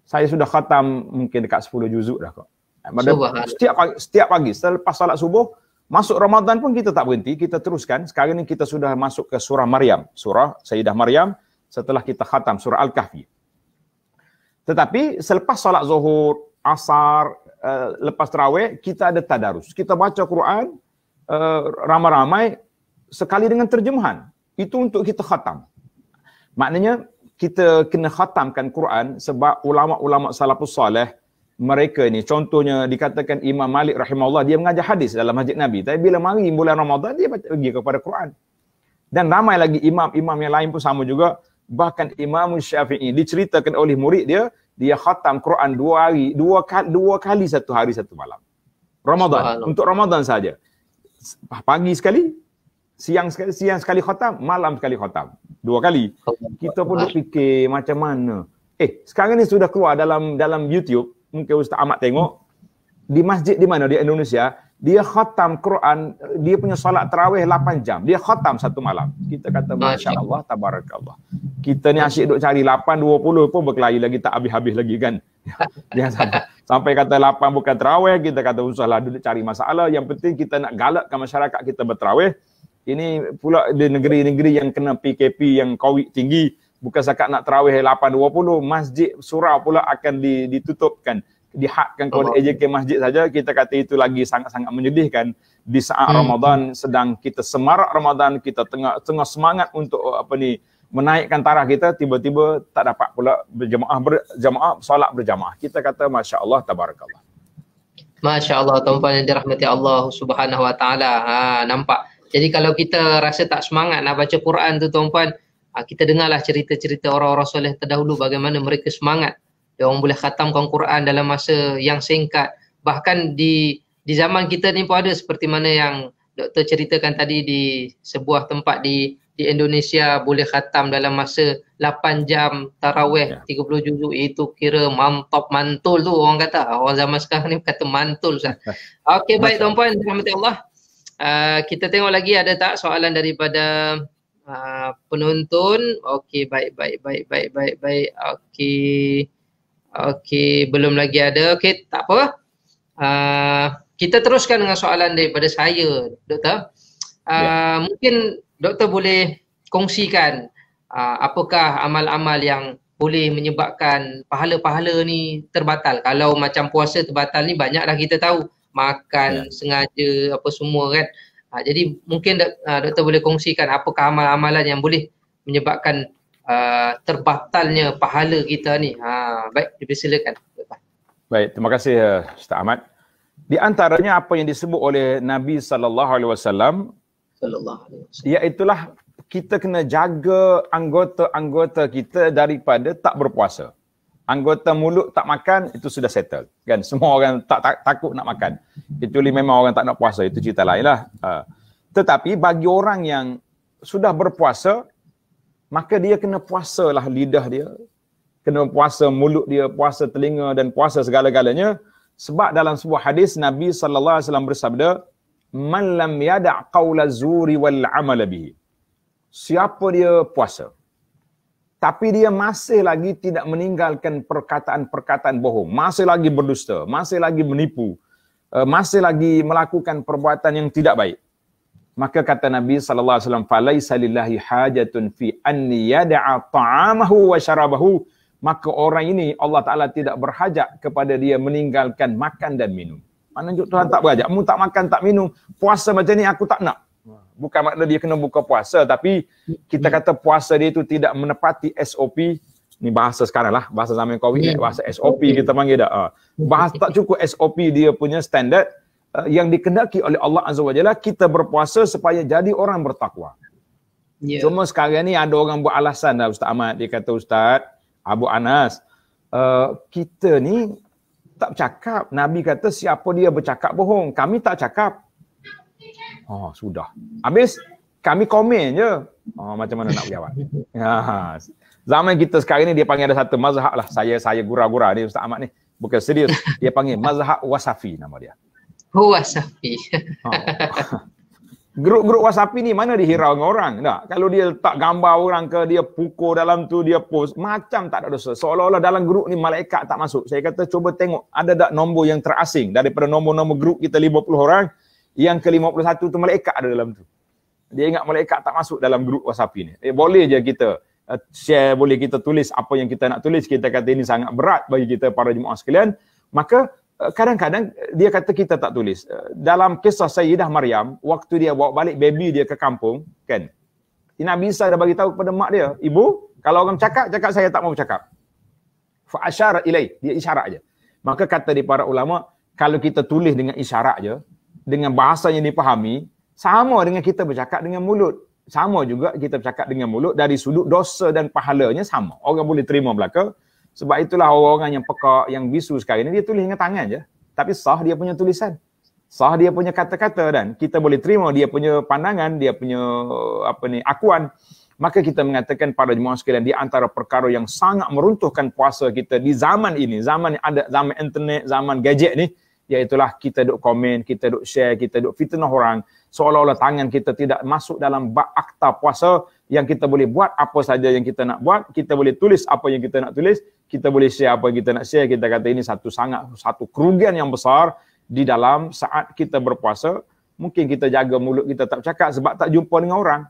Saya sudah khatam mungkin dekat 10 juzuk dah kok. Pada setiap pagi, setiap pagi selepas solat subuh masuk Ramadan pun kita tak berhenti, kita teruskan. Sekarang ni kita sudah masuk ke surah Maryam, surah Sayyidah Maryam setelah kita khatam surah Al-Kahfi. Tetapi selepas salat Zuhur, Asar, eh, lepas tarawih kita ada tadarus. Kita baca Quran eh, ramai-ramai sekali dengan terjemahan. Itu untuk kita khatam. Maknanya kita kena khatamkan Quran sebab ulama-ulama salafus soleh mereka ni contohnya dikatakan Imam Malik rahimahullah dia mengajar hadis dalam masjid Nabi tapi bila mari bulan Ramadan dia baca lagi kepada Quran dan ramai lagi imam-imam yang lain pun sama juga bahkan Imam Syafi'i diceritakan oleh murid dia dia khatam Quran dua hari dua kali dua kali satu hari satu malam Ramadan untuk Ramadan saja pagi sekali siang sekali siang sekali khatam, malam sekali khatam. Dua kali. Kita pun duk fikir macam mana. Eh, sekarang ni sudah keluar dalam dalam YouTube, mungkin Ustaz Ahmad tengok di masjid di mana di Indonesia, dia khatam Quran, dia punya solat terawih 8 jam. Dia khatam satu malam. Kita kata masya-Allah tabarakallah. Kita ni asyik duk cari 8.20 pun berkelahi lagi tak habis-habis lagi kan. Dia sampai, sampai kata lapan bukan terawih kita kata usahlah duduk cari masalah. Yang penting kita nak galakkan masyarakat kita berterawih. Ini pula di negeri-negeri yang kena PKP yang COVID tinggi. Bukan sekat nak terawih 8.20, masjid surau pula akan ditutupkan. Dihakkan kepada oh. AJK masjid saja. Kita kata itu lagi sangat-sangat menyedihkan. Di saat hmm. Ramadan sedang kita semarak Ramadan, kita tengah, tengah semangat untuk eh, apa ni menaikkan tarah kita tiba-tiba tak dapat pula berjamaah berjamaah solat berjamaah. Kita kata masya-Allah tabarakallah. Masya-Allah tuan-tuan yang dirahmati Allah Subhanahu wa taala. Ha nampak jadi kalau kita rasa tak semangat nak baca Quran tu tuan-puan, ah, kita dengarlah cerita-cerita orang-orang soleh terdahulu bagaimana mereka semangat. Dia orang boleh khatamkan Quran dalam masa yang singkat. Bahkan di di zaman kita ni pun ada seperti mana yang doktor ceritakan tadi di sebuah tempat di di Indonesia boleh khatam dalam masa 8 jam tarawih ya. 30 juzuk itu kira mantap mantul tu orang kata orang zaman sekarang ni kata mantul Ustaz. Okey baik tuan-puan rahmatillah. Allah. Ah, kita tengok lagi ada tak soalan daripada uh, penonton? Okey, baik, baik, baik, baik, baik, baik. Okey. Okey, belum lagi ada. Okey, tak apa. Uh, kita teruskan dengan soalan daripada saya, doktor. Uh, yeah. Mungkin doktor boleh kongsikan uh, apakah amal-amal yang boleh menyebabkan pahala-pahala ni terbatal. Kalau macam puasa terbatal ni banyaklah kita tahu makan yeah. sengaja apa semua kan ha, jadi mungkin uh, doktor boleh kongsikan apakah amalan-amalan yang boleh menyebabkan uh, terbatalnya pahala kita ni ha, baik dipersilakan baik terima kasih eh, Ustaz Ahmad di antaranya apa yang disebut oleh Nabi sallallahu alaihi wasallam iaitulah kita kena jaga anggota-anggota kita daripada tak berpuasa anggota mulut tak makan itu sudah settle kan semua orang tak, tak takut nak makan kecuali memang orang tak nak puasa itu cerita lainlah uh, ha. tetapi bagi orang yang sudah berpuasa maka dia kena puasalah lidah dia kena puasa mulut dia puasa telinga dan puasa segala-galanya sebab dalam sebuah hadis Nabi sallallahu alaihi wasallam bersabda man lam yada' qaula zuri wal amalabihi. siapa dia puasa tapi dia masih lagi tidak meninggalkan perkataan-perkataan bohong, masih lagi berdusta, masih lagi menipu, eh, masih lagi melakukan perbuatan yang tidak baik. Maka kata Nabi sallallahu alaihi wasallam, "Falaisa lillahi hajatun fi anni yad'a ta'amahu wa syarabahu." Maka orang ini Allah Taala tidak berhajat kepada dia meninggalkan makan dan minum. Maknanya Tuhan tak berhajat, mu tak makan, tak minum, puasa macam ni aku tak nak bukan makna dia kena buka puasa tapi kita kata puasa dia itu tidak menepati SOP ni bahasa sekarang lah bahasa zaman covid yeah. bahasa SOP kita panggil dah uh. Ah. bahasa tak cukup SOP dia punya standard uh, yang dikendaki oleh Allah Azza Wajalla kita berpuasa supaya jadi orang bertakwa yeah. cuma sekarang ni ada orang buat alasan lah, Ustaz Ahmad dia kata Ustaz Abu Anas uh, kita ni tak cakap. Nabi kata siapa dia bercakap bohong kami tak cakap Oh, sudah. Habis kami komen je. Oh, macam mana nak jawab? Ha. Ah, zaman kita sekarang ni dia panggil ada satu mazhab lah. Saya saya gura-gura ni Ustaz Ahmad ni. Bukan serius. Dia panggil mazhab wasafi nama dia. Oh, wasafi. Grup-grup wasafi ni mana dihirau dengan orang? Tak? Kalau dia letak gambar orang ke, dia pukul dalam tu, dia post. Macam tak ada dosa. Seolah-olah dalam grup ni malaikat tak masuk. Saya kata cuba tengok ada tak nombor yang terasing daripada nombor-nombor grup kita 50 orang. Yang ke-51 tu malaikat ada dalam tu. Dia ingat malaikat tak masuk dalam grup WhatsApp ni. Eh, boleh je kita uh, share, boleh kita tulis apa yang kita nak tulis. Kita kata ini sangat berat bagi kita para jemaah sekalian. Maka uh, kadang-kadang dia kata kita tak tulis. Uh, dalam kisah Sayyidah Maryam, waktu dia bawa balik baby dia ke kampung, kan? Nabi Isa dah bagi tahu kepada mak dia, ibu, kalau orang cakap, cakap saya tak mau bercakap. Fa'asyarat ilai dia isyarat aja. Maka kata di para ulama, kalau kita tulis dengan isyarat aja dengan bahasa yang dipahami sama dengan kita bercakap dengan mulut sama juga kita bercakap dengan mulut dari sudut dosa dan pahalanya sama orang boleh terima belaka sebab itulah orang-orang yang pekak yang bisu sekarang ini dia tulis dengan tangan je tapi sah dia punya tulisan sah dia punya kata-kata dan kita boleh terima dia punya pandangan dia punya apa ni akuan maka kita mengatakan pada jemaah sekalian di antara perkara yang sangat meruntuhkan puasa kita di zaman ini zaman ada zaman internet zaman gadget ni iaitulah kita duk komen, kita duk share, kita duk fitnah orang seolah-olah tangan kita tidak masuk dalam bak akta puasa yang kita boleh buat apa saja yang kita nak buat, kita boleh tulis apa yang kita nak tulis, kita boleh share apa yang kita nak share, kita kata ini satu sangat satu kerugian yang besar di dalam saat kita berpuasa, mungkin kita jaga mulut kita tak cakap sebab tak jumpa dengan orang.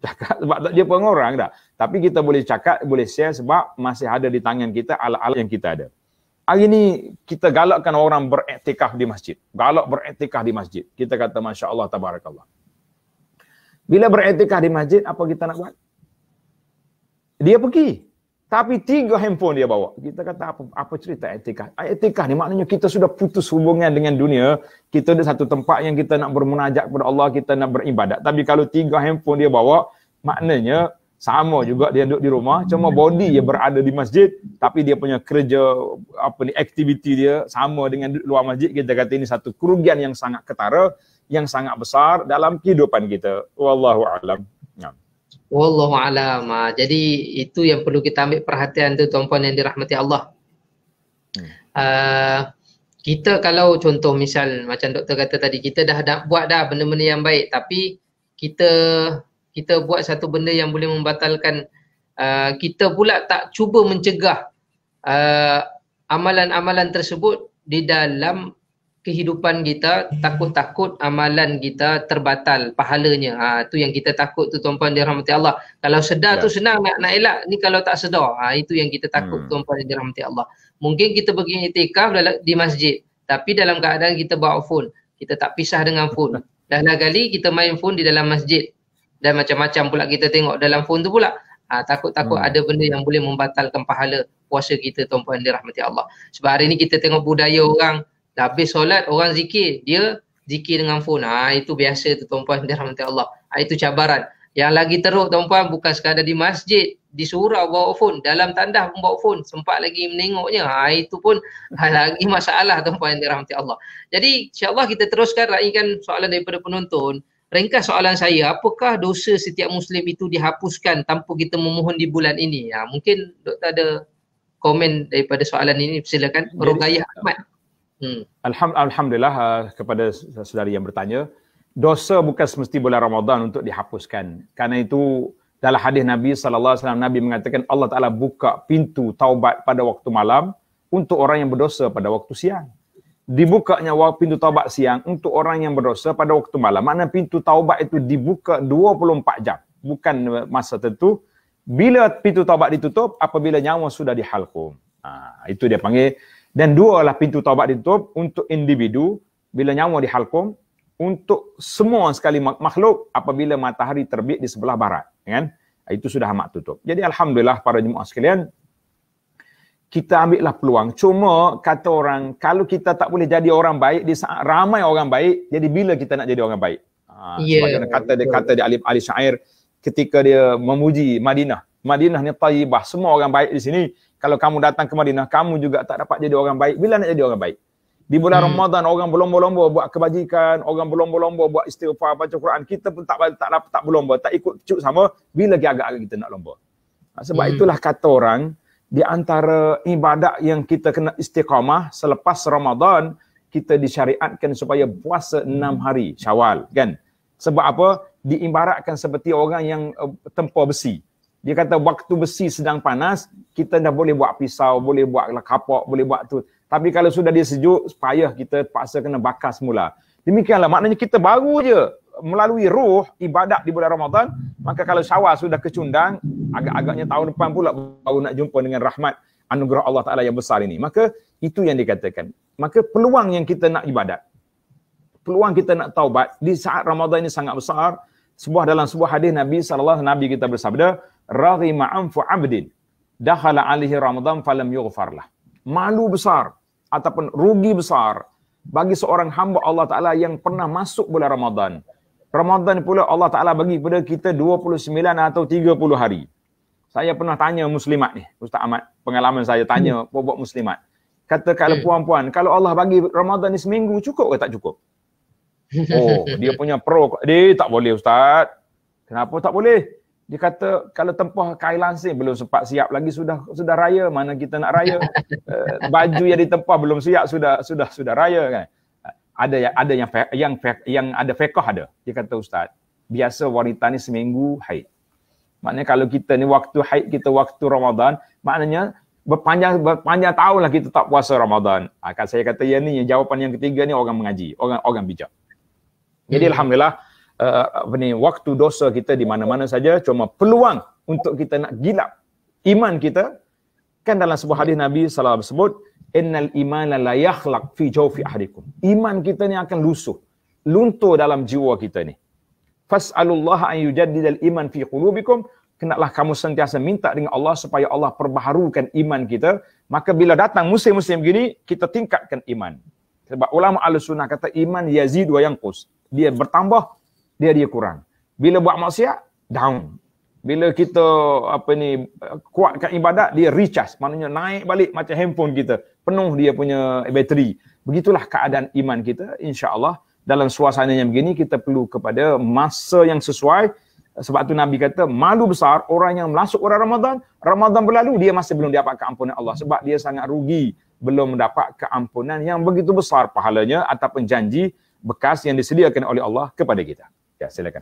Cakap sebab tak jumpa dengan orang dah. Tapi kita boleh cakap, boleh share sebab masih ada di tangan kita alat-alat yang kita ada. Hari ini kita galakkan orang beriktikaf di masjid. Galak beriktikaf di masjid. Kita kata Masya Allah Tabarakallah. Bila beriktikaf di masjid, apa kita nak buat? Dia pergi. Tapi tiga handphone dia bawa. Kita kata apa, apa cerita etika? Ah, etika ni maknanya kita sudah putus hubungan dengan dunia. Kita ada satu tempat yang kita nak bermunajat kepada Allah. Kita nak beribadat. Tapi kalau tiga handphone dia bawa, maknanya sama juga dia duduk di rumah cuma body dia berada di masjid tapi dia punya kerja apa ni aktiviti dia sama dengan luar masjid kita kata ini satu kerugian yang sangat ketara yang sangat besar dalam kehidupan kita wallahu alam ya. wallahu alam ah, jadi itu yang perlu kita ambil perhatian tu tuan-tuan yang dirahmati Allah hmm. uh, kita kalau contoh misal macam doktor kata tadi kita dah, dah buat dah benda-benda yang baik tapi kita kita buat satu benda yang boleh membatalkan uh, kita pula tak cuba mencegah uh, amalan-amalan tersebut di dalam kehidupan kita takut-takut amalan kita terbatal pahalanya ha tu yang kita takut tu tuan-tuan dirahmati Allah kalau sedar ya. tu senang nak nak elak ni kalau tak sedar ha itu yang kita takut hmm. tuan-tuan dirahmati Allah mungkin kita pergi itikaf dalam di masjid tapi dalam keadaan kita bawa phone kita tak pisah dengan phone dah lagi kita main phone di dalam masjid dan macam-macam pula kita tengok dalam phone tu pula ha, takut-takut hmm. ada benda yang boleh membatalkan pahala puasa kita tuan-puan dirahmati Allah sebab hari ni kita tengok budaya orang dah habis solat orang zikir dia zikir dengan phone ha, itu biasa tu tuan-puan dirahmati Allah ha, itu cabaran yang lagi teruk tuan-puan bukan sekadar di masjid di surau bawa phone dalam tandas pun bawa phone sempat lagi menengoknya ha, itu pun lagi masalah tuan-puan dirahmati Allah jadi insyaAllah kita teruskan raikan soalan daripada penonton ringkas soalan saya apakah dosa setiap muslim itu dihapuskan tanpa kita memohon di bulan ini ya mungkin doktor ada komen daripada soalan ini silakan rogayah Ahmad hmm. alhamdulillah ha, kepada saudari yang bertanya dosa bukan semesti bulan Ramadan untuk dihapuskan karena itu dalam hadis Nabi sallallahu alaihi Nabi mengatakan Allah taala buka pintu taubat pada waktu malam untuk orang yang berdosa pada waktu siang dibukanya pintu taubat siang untuk orang yang berdosa pada waktu malam. mana pintu taubat itu dibuka 24 jam. Bukan masa tertentu Bila pintu taubat ditutup, apabila nyawa sudah dihalkum. Ha, itu dia panggil. Dan dua lah pintu taubat ditutup untuk individu bila nyawa dihalkum. Untuk semua sekali makhluk apabila matahari terbit di sebelah barat. Kan? Ha, itu sudah amat tutup. Jadi Alhamdulillah para jemaah sekalian, kita ambillah peluang. Cuma kata orang, kalau kita tak boleh jadi orang baik di saat ramai orang baik, jadi bila kita nak jadi orang baik? Ha, yeah. Sebagaimana kata dia, kata dia Alif Ali Syair ketika dia memuji Madinah. Madinah ni tayyibah, semua orang baik di sini. Kalau kamu datang ke Madinah, kamu juga tak dapat jadi orang baik. Bila nak jadi orang baik? Di bulan hmm. Ramadan orang berlomba-lomba buat kebajikan, orang berlomba-lomba buat istighfar, baca Quran. Kita pun tak tak tak, tak, tak berlomba, tak ikut cucuk sama bila lagi agak-agak kita nak lomba. Ha, sebab hmm. itulah kata orang, di antara ibadat yang kita kena istiqamah selepas Ramadan kita disyariatkan supaya puasa enam hmm. hari syawal kan sebab apa diibaratkan seperti orang yang uh, eh, tempur besi dia kata waktu besi sedang panas kita dah boleh buat pisau boleh buat lah kapok boleh buat tu tapi kalau sudah dia sejuk payah kita paksa kena bakar semula demikianlah maknanya kita baru je melalui ruh ibadat di bulan Ramadan, maka kalau Syawal sudah kecundang, agak-agaknya tahun depan pula baru nak jumpa dengan rahmat anugerah Allah Taala yang besar ini. Maka itu yang dikatakan. Maka peluang yang kita nak ibadat, peluang kita nak taubat di saat Ramadan ini sangat besar. Sebuah dalam sebuah hadis Nabi sallallahu alaihi wasallam Nabi kita bersabda, "Raghima anfu 'abdin dahala 'alaihi Ramadan falam yughfar Malu besar ataupun rugi besar bagi seorang hamba Allah Taala yang pernah masuk bulan Ramadan Ramadan pula Allah Ta'ala bagi kepada kita 29 atau 30 hari. Saya pernah tanya muslimat ni, Ustaz Ahmad. Pengalaman saya tanya hmm. buat muslimat. Kata kalau hmm. puan-puan, kalau Allah bagi Ramadan ni seminggu, cukup ke tak cukup? Oh, dia punya pro. Dia tak boleh Ustaz. Kenapa tak boleh? Dia kata kalau tempoh kailan sih belum sempat siap lagi sudah sudah raya mana kita nak raya uh, baju yang ditempah belum siap sudah sudah sudah raya kan ada yang ada yang yang yang ada fekah ada dia kata ustaz biasa wanita ni seminggu haid maknanya kalau kita ni waktu haid kita waktu Ramadan maknanya berpanjang berpanjang tahun lah kita tak puasa Ramadan akan ha, saya kata yang ni jawapan yang ketiga ni orang mengaji orang orang bijak jadi hmm. alhamdulillah eh, apa uh, ni waktu dosa kita di mana-mana saja cuma peluang untuk kita nak gilap iman kita kan dalam sebuah hadis Nabi sallallahu alaihi wasallam sebut innal imana la yakhlaq fi jawfi ahdikum. iman kita ni akan lusuh luntur dalam jiwa kita ni fasalullah an yujaddid al iman fi qulubikum kenaklah kamu sentiasa minta dengan Allah supaya Allah perbaharukan iman kita maka bila datang musim-musim begini kita tingkatkan iman sebab ulama al-sunnah kata iman yazid wa yanqus dia bertambah dia dia kurang bila buat maksiat down bila kita apa ni kuatkan ibadat dia recharge maknanya naik balik macam handphone kita penuh dia punya bateri begitulah keadaan iman kita insyaallah dalam suasana yang begini kita perlu kepada masa yang sesuai sebab tu Nabi kata malu besar orang yang masuk orang Ramadan Ramadan berlalu dia masih belum dapat keampunan Allah sebab dia sangat rugi belum mendapat keampunan yang begitu besar pahalanya ataupun janji bekas yang disediakan oleh Allah kepada kita. Ya, silakan.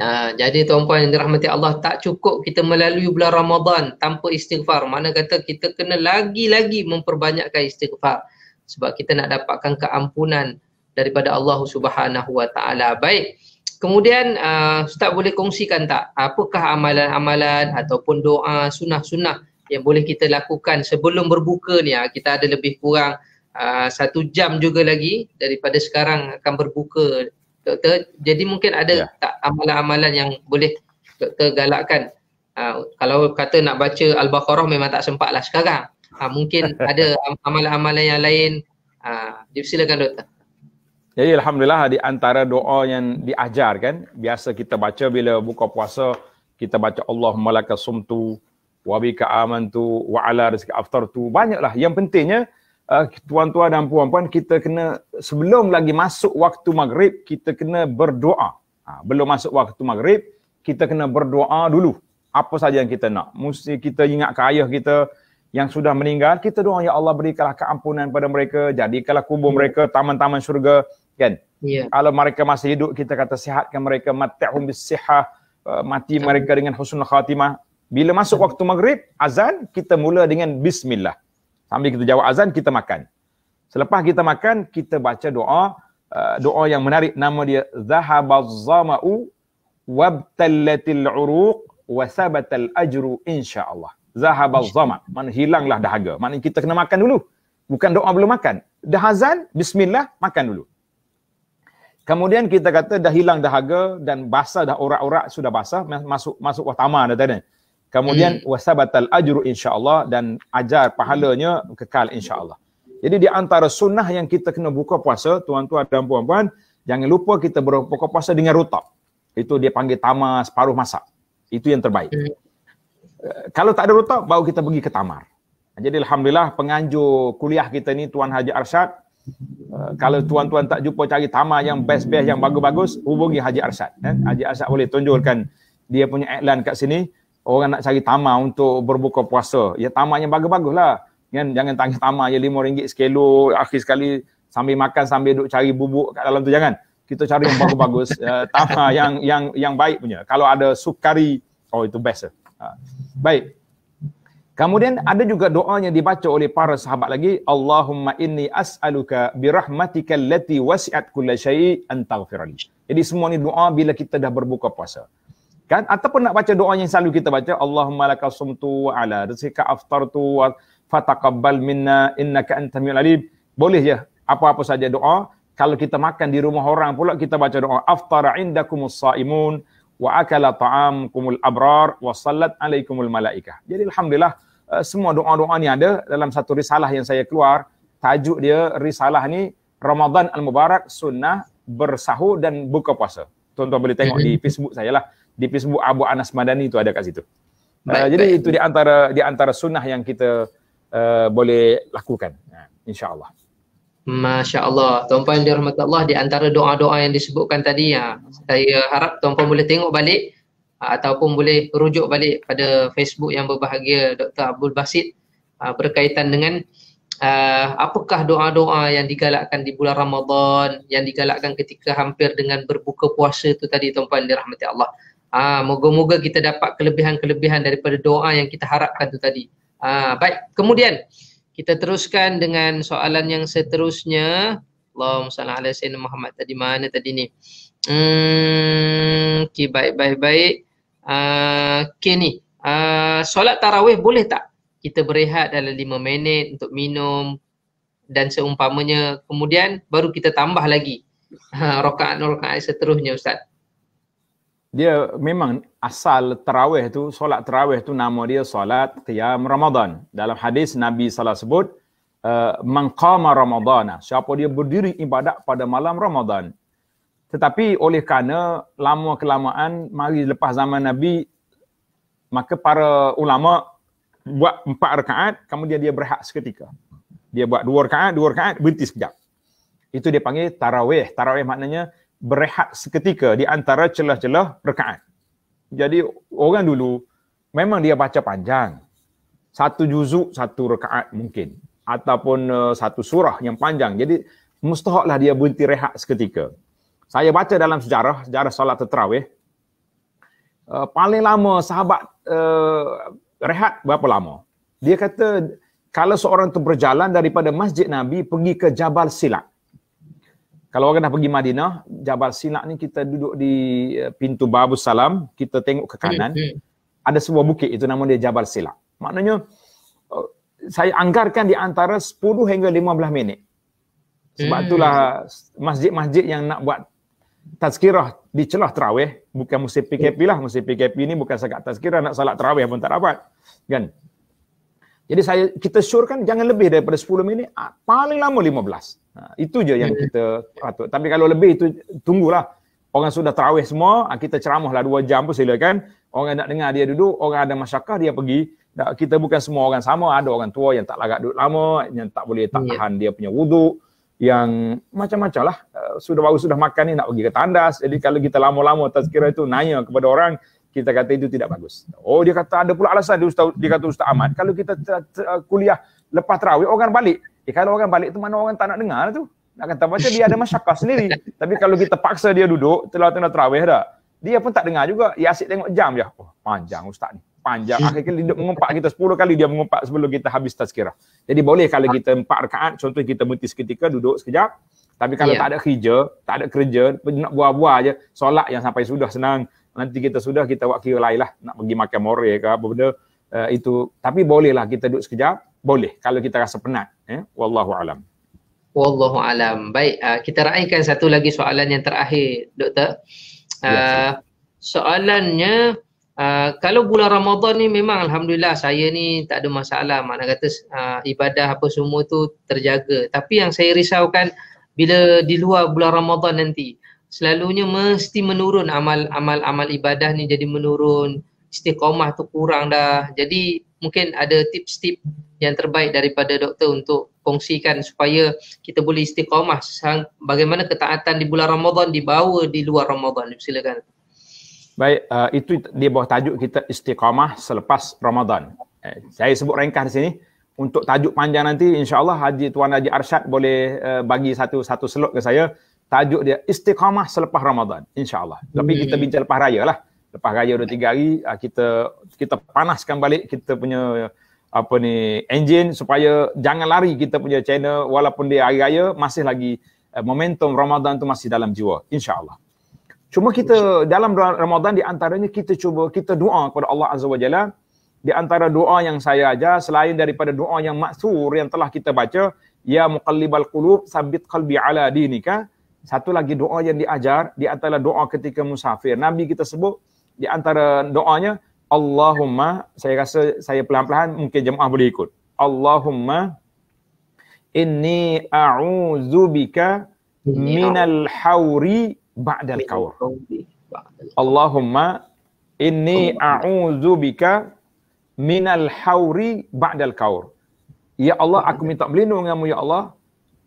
Ha, jadi tuan-tuan yang dirahmati Allah tak cukup kita melalui bulan Ramadan tanpa istighfar. Mana kata kita kena lagi-lagi memperbanyakkan istighfar sebab kita nak dapatkan keampunan daripada Allah Subhanahu Wa Taala. Baik. Kemudian uh, Ustaz boleh kongsikan tak apakah amalan-amalan ataupun doa sunnah-sunnah yang boleh kita lakukan sebelum berbuka ni ha, kita ada lebih kurang uh, satu jam juga lagi daripada sekarang akan berbuka doktor. Jadi mungkin ada ya. amalan-amalan yang boleh doktor galakkan. Uh, kalau kata nak baca Al-Baqarah memang tak sempat lah sekarang. Uh, mungkin ada amalan-amalan yang lain. Uh, silakan doktor. Jadi ya, ya, Alhamdulillah di antara doa yang diajar kan, biasa kita baca bila buka puasa, kita baca Allah malaka sumtu, wabika amantu, wa'ala rizki tu Banyaklah. Yang pentingnya, Ah, tuan-tuan dan puan-puan kita kena sebelum lagi masuk waktu maghrib kita kena berdoa. Ha, belum masuk waktu maghrib kita kena berdoa dulu. Apa saja yang kita nak. Mesti kita ingat ke ayah kita yang sudah meninggal. Kita doa ya Allah berikanlah keampunan pada mereka. Jadikanlah kubur hmm. mereka taman-taman syurga. Kan? Yeah. Kalau mereka masih hidup kita kata sihatkan mereka. Mati'um bisihah. Ah, mati ya. mereka dengan husnul khatimah. Bila masuk ya. waktu maghrib, azan, kita mula dengan bismillah. Sambil kita jawab azan, kita makan. Selepas kita makan, kita baca doa. Uh, doa yang menarik nama dia. Zahabaz zama'u wabtallatil uruq wasabatal ajru insyaAllah. Zahabaz zama' Maksudnya hilanglah dahaga. Maksudnya kita kena makan dulu. Bukan doa belum makan. Dah azan, bismillah, makan dulu. Kemudian kita kata dah hilang dahaga dan basah dah orak-orak sudah basah masuk masuk wah tamar dah tadi. Kemudian hmm. wasabatal ajru insyaallah dan ajar pahalanya kekal insyaallah. Jadi di antara sunnah yang kita kena buka puasa tuan-tuan dan puan-puan jangan lupa kita berbuka puasa dengan rutab. Itu dia panggil tamas paruh masak. Itu yang terbaik. Hmm. Eh, kalau tak ada rutab baru kita pergi ke tamar. Jadi alhamdulillah penganjur kuliah kita ni Tuan Haji Arsyad eh, kalau tuan-tuan tak jumpa cari tamar yang best-best yang bagus-bagus hubungi Haji Arsyad. Eh. Haji Arsyad boleh tunjukkan dia punya iklan kat sini orang nak cari tamar untuk berbuka puasa. Ya tamarnya bagus-bagus lah. Kan? Jangan tanya tamar je lima ringgit sekilo akhir sekali sambil makan sambil duk cari bubuk kat dalam tu jangan. Kita cari yang bagus-bagus, uh, eh, tamar yang yang yang baik punya. Kalau ada sukari, oh itu best. Uh, baik. Kemudian ada juga doa yang dibaca oleh para sahabat lagi, Allahumma inni as'aluka birahmatika allati wasi'at kulla syai' an Jadi semua ni doa bila kita dah berbuka puasa kan ataupun nak baca doa yang selalu kita baca Allahumma lakal sumtu wa ala rizqika aftartu wa fataqabbal minna innaka antamil alim boleh je apa-apa saja doa kalau kita makan di rumah orang pula kita baca doa aftara indakumus saimun wa akala ta'amkumul abrar wa sallat alaikumul malaikah jadi alhamdulillah eh, semua doa-doa ni ada dalam satu risalah yang saya keluar tajuk dia risalah ni Ramadan al-mubarak sunnah bersahur dan buka puasa tuan-tuan boleh tengok di Facebook saya lah di Facebook Abu Anas Madani itu ada kat situ. Uh, baik, uh, jadi baik. itu di antara di antara sunnah yang kita uh, boleh lakukan. Uh, InsyaAllah. Masya Allah. Tuan Puan dirahmati Allah di antara doa-doa yang disebutkan tadi ya. Saya harap Tuan Puan boleh tengok balik uh, ataupun boleh rujuk balik pada Facebook yang berbahagia Dr. Abdul Basit uh, berkaitan dengan apakah doa-doa yang digalakkan di bulan Ramadan yang digalakkan ketika hampir dengan berbuka puasa itu tadi Tuan Puan dirahmati Allah. Ah, moga-moga kita dapat kelebihan-kelebihan daripada doa yang kita harapkan tu tadi. Ah, baik. Kemudian kita teruskan dengan soalan yang seterusnya. Allahumma salli ala sayyidina Muhammad tadi mana tadi ni? Hmm, okay, baik baik baik. Ah, okay, ni. Ah, solat tarawih boleh tak? Kita berehat dalam lima minit untuk minum dan seumpamanya kemudian baru kita tambah lagi. Ha, ah, rokaat-rokaat seterusnya Ustaz dia memang asal terawih tu solat terawih tu nama dia solat qiyam Ramadan. Dalam hadis Nabi salah sebut eh, man qama Ramadana, siapa dia berdiri ibadat pada malam Ramadan. Tetapi oleh kerana lama kelamaan mari lepas zaman Nabi maka para ulama buat empat rakaat kemudian dia berehat seketika. Dia buat dua rakaat, dua rakaat berhenti sekejap. Itu dia panggil tarawih. Tarawih maknanya berehat seketika di antara celah-celah rekaan. Jadi orang dulu memang dia baca panjang. Satu juzuk, satu rekaat mungkin. Ataupun uh, satu surah yang panjang. Jadi mustahaklah dia berhenti rehat seketika. Saya baca dalam sejarah, sejarah salat terterawih. Uh, eh, paling lama sahabat uh, rehat berapa lama? Dia kata kalau seorang itu berjalan daripada masjid Nabi pergi ke Jabal Silat kalau orang dah pergi Madinah, Jabal Sina ni kita duduk di eh, pintu Babu Salam, kita tengok ke kanan, hmm, hmm. ada sebuah bukit itu nama dia Jabal Sina. Maknanya oh, saya anggarkan di antara 10 hingga 15 minit. Sebab hmm. itulah masjid-masjid yang nak buat tazkirah di celah terawih, bukan musim PKP lah. Musim PKP ni bukan sekat tazkirah, nak salat terawih pun tak dapat. Kan? Jadi saya kita syorkan jangan lebih daripada 10 minit, ah, paling lama 15. Ha, itu je yang kita atur. Tapi kalau lebih itu tunggulah. Orang sudah terawih semua, ha, kita ceramahlah dua jam pun silakan. Orang nak dengar dia duduk, orang ada masyarakat dia pergi. Kita bukan semua orang sama, ada orang tua yang tak larat duduk lama, yang tak boleh tak ya. tahan dia punya wuduk. Yang macam-macam lah. Ha, sudah baru sudah makan ni nak pergi ke tandas. Jadi kalau kita lama-lama kira itu nanya kepada orang, kita kata itu tidak bagus. Oh dia kata ada pula alasan dia, Ustaz, dia kata Ustaz Ahmad. Kalau kita kuliah, lepas terawih orang balik. Eh, kalau orang balik tu mana orang tak nak dengar tu. Nak kata macam dia ada masyarakat sendiri. Tapi kalau kita paksa dia duduk, telah tengah terawih dah. Dia pun tak dengar juga. Dia asyik tengok jam je. Oh, panjang ustaz ni. Panjang. Akhirnya dia mengumpat kita sepuluh kali dia mengumpat sebelum kita habis tazkirah. Jadi boleh kalau kita empat rekaat, contoh kita berhenti seketika, duduk sekejap. Tapi kalau yeah. tak ada kerja, tak ada kerja, nak buah-buah je, solat yang sampai sudah senang. Nanti kita sudah, kita buat kira lain lah. Nak pergi makan more ke apa benda. Uh, itu. Tapi bolehlah kita duduk sekejap, boleh kalau kita rasa penat ya eh? wallahu alam wallahu alam baik uh, kita raikan satu lagi soalan yang terakhir doktor uh, ya, ah, soalannya uh, kalau bulan Ramadhan ni memang alhamdulillah saya ni tak ada masalah makna kata uh, ibadah apa semua tu terjaga tapi yang saya risaukan bila di luar bulan Ramadhan nanti selalunya mesti menurun amal-amal amal ibadah ni jadi menurun istiqomah tu kurang dah. Jadi mungkin ada tips-tips yang terbaik daripada doktor untuk kongsikan supaya kita boleh istiqomah bagaimana ketaatan di bulan Ramadan dibawa di luar Ramadan. Silakan. Baik, uh, itu di bawah tajuk kita istiqomah selepas Ramadan. Eh, saya sebut ringkas di sini. Untuk tajuk panjang nanti, Insya Allah Haji Tuan Haji Arsyad boleh uh, bagi satu-satu slot ke saya. Tajuk dia istiqamah selepas Ramadan, Allah. Tapi kita hmm. bincang lepas raya lah lepas raya dua tiga hari uh, kita kita panaskan balik kita punya apa ni engine supaya jangan lari kita punya channel walaupun dia hari raya masih lagi uh, momentum Ramadan tu masih dalam jiwa insyaallah cuma kita dalam Ramadan di antaranya kita cuba kita doa kepada Allah azza wajalla di antara doa yang saya ajar selain daripada doa yang maksur yang telah kita baca ya muqallibal qulub sabit qalbi ala dinika satu lagi doa yang diajar di antara doa ketika musafir nabi kita sebut di antara doanya Allahumma saya rasa saya pelan-pelan mungkin jemaah boleh ikut. Allahumma inni a'udzubika minal hauri ba'dal kaur. Allahumma inni a'udzubika minal hauri ba'dal kaur. Ya Allah aku minta berlindung denganmu ya Allah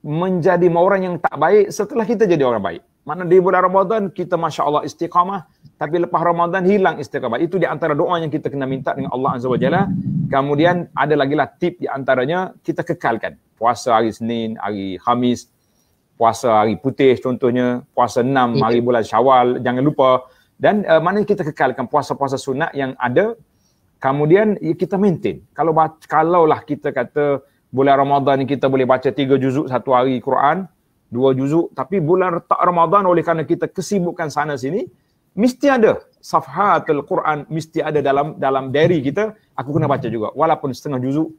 menjadi orang yang tak baik setelah kita jadi orang baik. Mana di bulan Ramadan kita masya Allah istiqamah, tapi lepas Ramadan hilang istiqamah. Itu di antara doa yang kita kena minta dengan Allah Azza Wajalla. Kemudian ada lagi lah tip di antaranya kita kekalkan puasa hari Senin, hari Khamis, puasa hari putih contohnya, puasa enam hari bulan Syawal jangan lupa dan uh, mana kita kekalkan puasa-puasa sunat yang ada kemudian ya, kita maintain kalau kalaulah kita kata bulan Ramadan ni kita boleh baca tiga juzuk satu hari Quran dua juzuk tapi bulan retak Ramadan oleh kerana kita kesibukan sana sini mesti ada safhatul Quran mesti ada dalam dalam diary kita aku kena baca juga walaupun setengah juzuk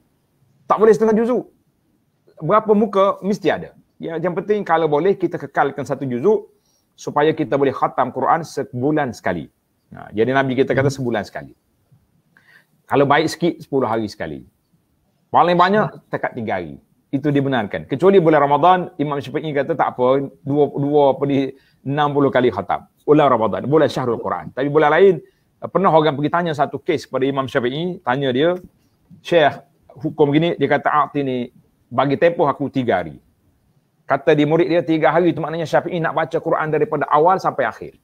tak boleh setengah juzuk berapa muka mesti ada ya yang penting kalau boleh kita kekalkan satu juzuk supaya kita boleh khatam Quran sebulan sekali nah, ha, jadi Nabi kita kata sebulan sekali kalau baik sikit 10 hari sekali paling banyak tekat 3 hari itu dibenarkan. Kecuali bulan Ramadan, Imam Syafi'i kata tak apa, dua, dua, pedi, 60 kali khatam. Bulan Ramadan, bulan Syahrul Quran. Tapi bulan lain, pernah orang pergi tanya satu kes kepada Imam Syafi'i, tanya dia, Syekh, hukum gini, dia kata, Akti ah, ni, bagi tempoh aku tiga hari. Kata di murid dia, tiga hari itu maknanya Syafi'i nak baca Quran daripada awal sampai akhir.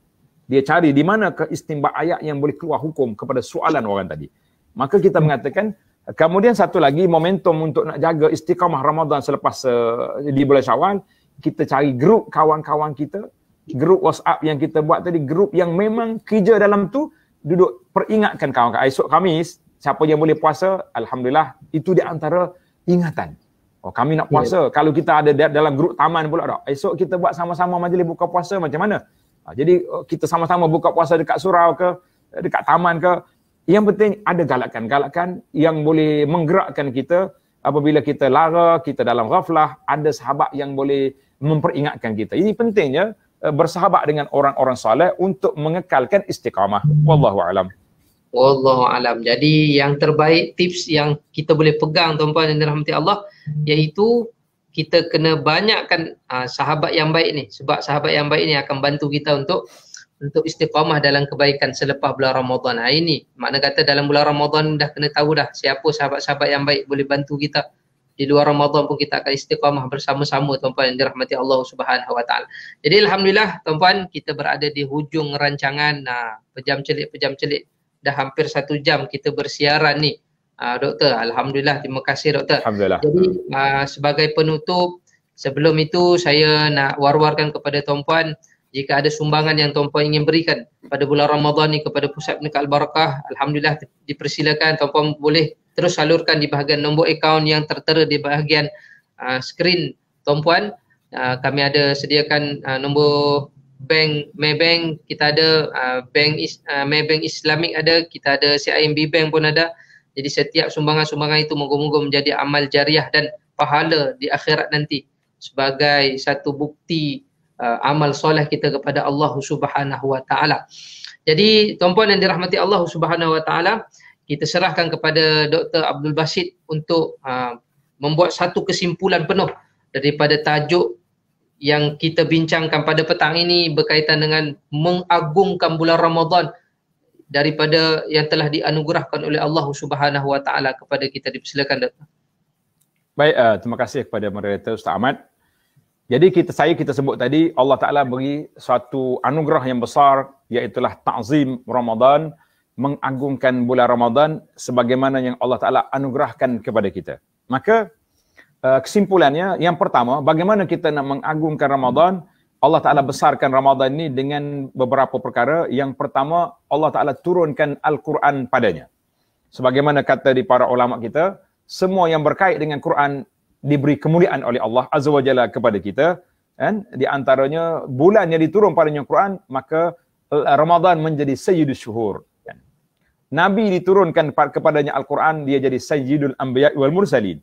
Dia cari di mana keistimba ayat yang boleh keluar hukum kepada soalan orang tadi. Maka kita mengatakan, Kemudian satu lagi momentum untuk nak jaga istiqamah Ramadan selepas uh, di bulan Syawal, kita cari grup kawan-kawan kita, grup WhatsApp yang kita buat tadi, grup yang memang kerja dalam tu duduk peringatkan kawan-kawan. Esok Khamis, siapa yang boleh puasa, Alhamdulillah, itu di antara ingatan. Oh, kami nak puasa. Yeah. Kalau kita ada dalam grup taman pula dah. Esok kita buat sama-sama majlis buka puasa macam mana? Ah, jadi oh, kita sama-sama buka puasa dekat surau ke, eh, dekat taman ke, yang penting ada galakan-galakan yang boleh menggerakkan kita apabila kita lara, kita dalam ghaflah, ada sahabat yang boleh memperingatkan kita. Ini pentingnya eh, bersahabat dengan orang-orang soleh untuk mengekalkan istiqamah. Wallahu alam. Wallahu alam. Jadi yang terbaik tips yang kita boleh pegang tuan-tuan dan dirahmati Allah iaitu kita kena banyakkan uh, sahabat yang baik ni sebab sahabat yang baik ni akan bantu kita untuk untuk istiqamah dalam kebaikan selepas bulan Ramadhan hari ini. Makna kata dalam bulan Ramadhan dah kena tahu dah siapa sahabat-sahabat yang baik boleh bantu kita. Di luar Ramadhan pun kita akan istiqamah bersama-sama tuan-puan yang dirahmati Allah Subhanahu Wa Taala. Jadi alhamdulillah tuan-puan kita berada di hujung rancangan nah pejam celik pejam celik dah hampir satu jam kita bersiaran ni. Uh, doktor, Alhamdulillah. Terima kasih, Doktor. Alhamdulillah. Jadi, uh, sebagai penutup, sebelum itu saya nak war-warkan kepada tuan-puan, jika ada sumbangan yang tuan-puan ingin berikan pada bulan Ramadhan ni kepada Pusat Penekat Al-Barakah, Alhamdulillah dipersilakan tuan-puan boleh terus salurkan di bahagian nombor akaun yang tertera di bahagian uh, skrin tuan-puan. Uh, kami ada sediakan uh, nombor bank Maybank, kita ada uh, bank is, uh, Maybank Islamic ada, kita ada CIMB Bank pun ada. Jadi setiap sumbangan-sumbangan itu moga-moga menjadi amal jariah dan pahala di akhirat nanti sebagai satu bukti uh, amal soleh kita kepada Allah Subhanahu wa taala. Jadi tuan-tuan yang dirahmati Allah Subhanahu wa taala, kita serahkan kepada Dr. Abdul Basit untuk uh, membuat satu kesimpulan penuh daripada tajuk yang kita bincangkan pada petang ini berkaitan dengan mengagungkan bulan Ramadan daripada yang telah dianugerahkan oleh Allah Subhanahu wa taala kepada kita dipersilakan Dr. Baik, uh, terima kasih kepada moderator Ustaz Ahmad. Jadi kita saya kita sebut tadi Allah Taala beri satu anugerah yang besar iaitu lah ta'zim Ramadan mengagungkan bulan Ramadan sebagaimana yang Allah Taala anugerahkan kepada kita. Maka eh, kesimpulannya yang pertama bagaimana kita nak mengagungkan Ramadan Allah Taala besarkan Ramadan ini dengan beberapa perkara. Yang pertama Allah Taala turunkan Al-Quran padanya. Sebagaimana kata di para ulama kita, semua yang berkait dengan Quran diberi kemuliaan oleh Allah Azza wa Jalla kepada kita dan di antaranya bulan yang diturun padanya Quran maka eh, Ramadan menjadi sayyidus syuhur kan? Nabi diturunkan kepadanya Al-Quran dia jadi sayyidul anbiya wal mursalin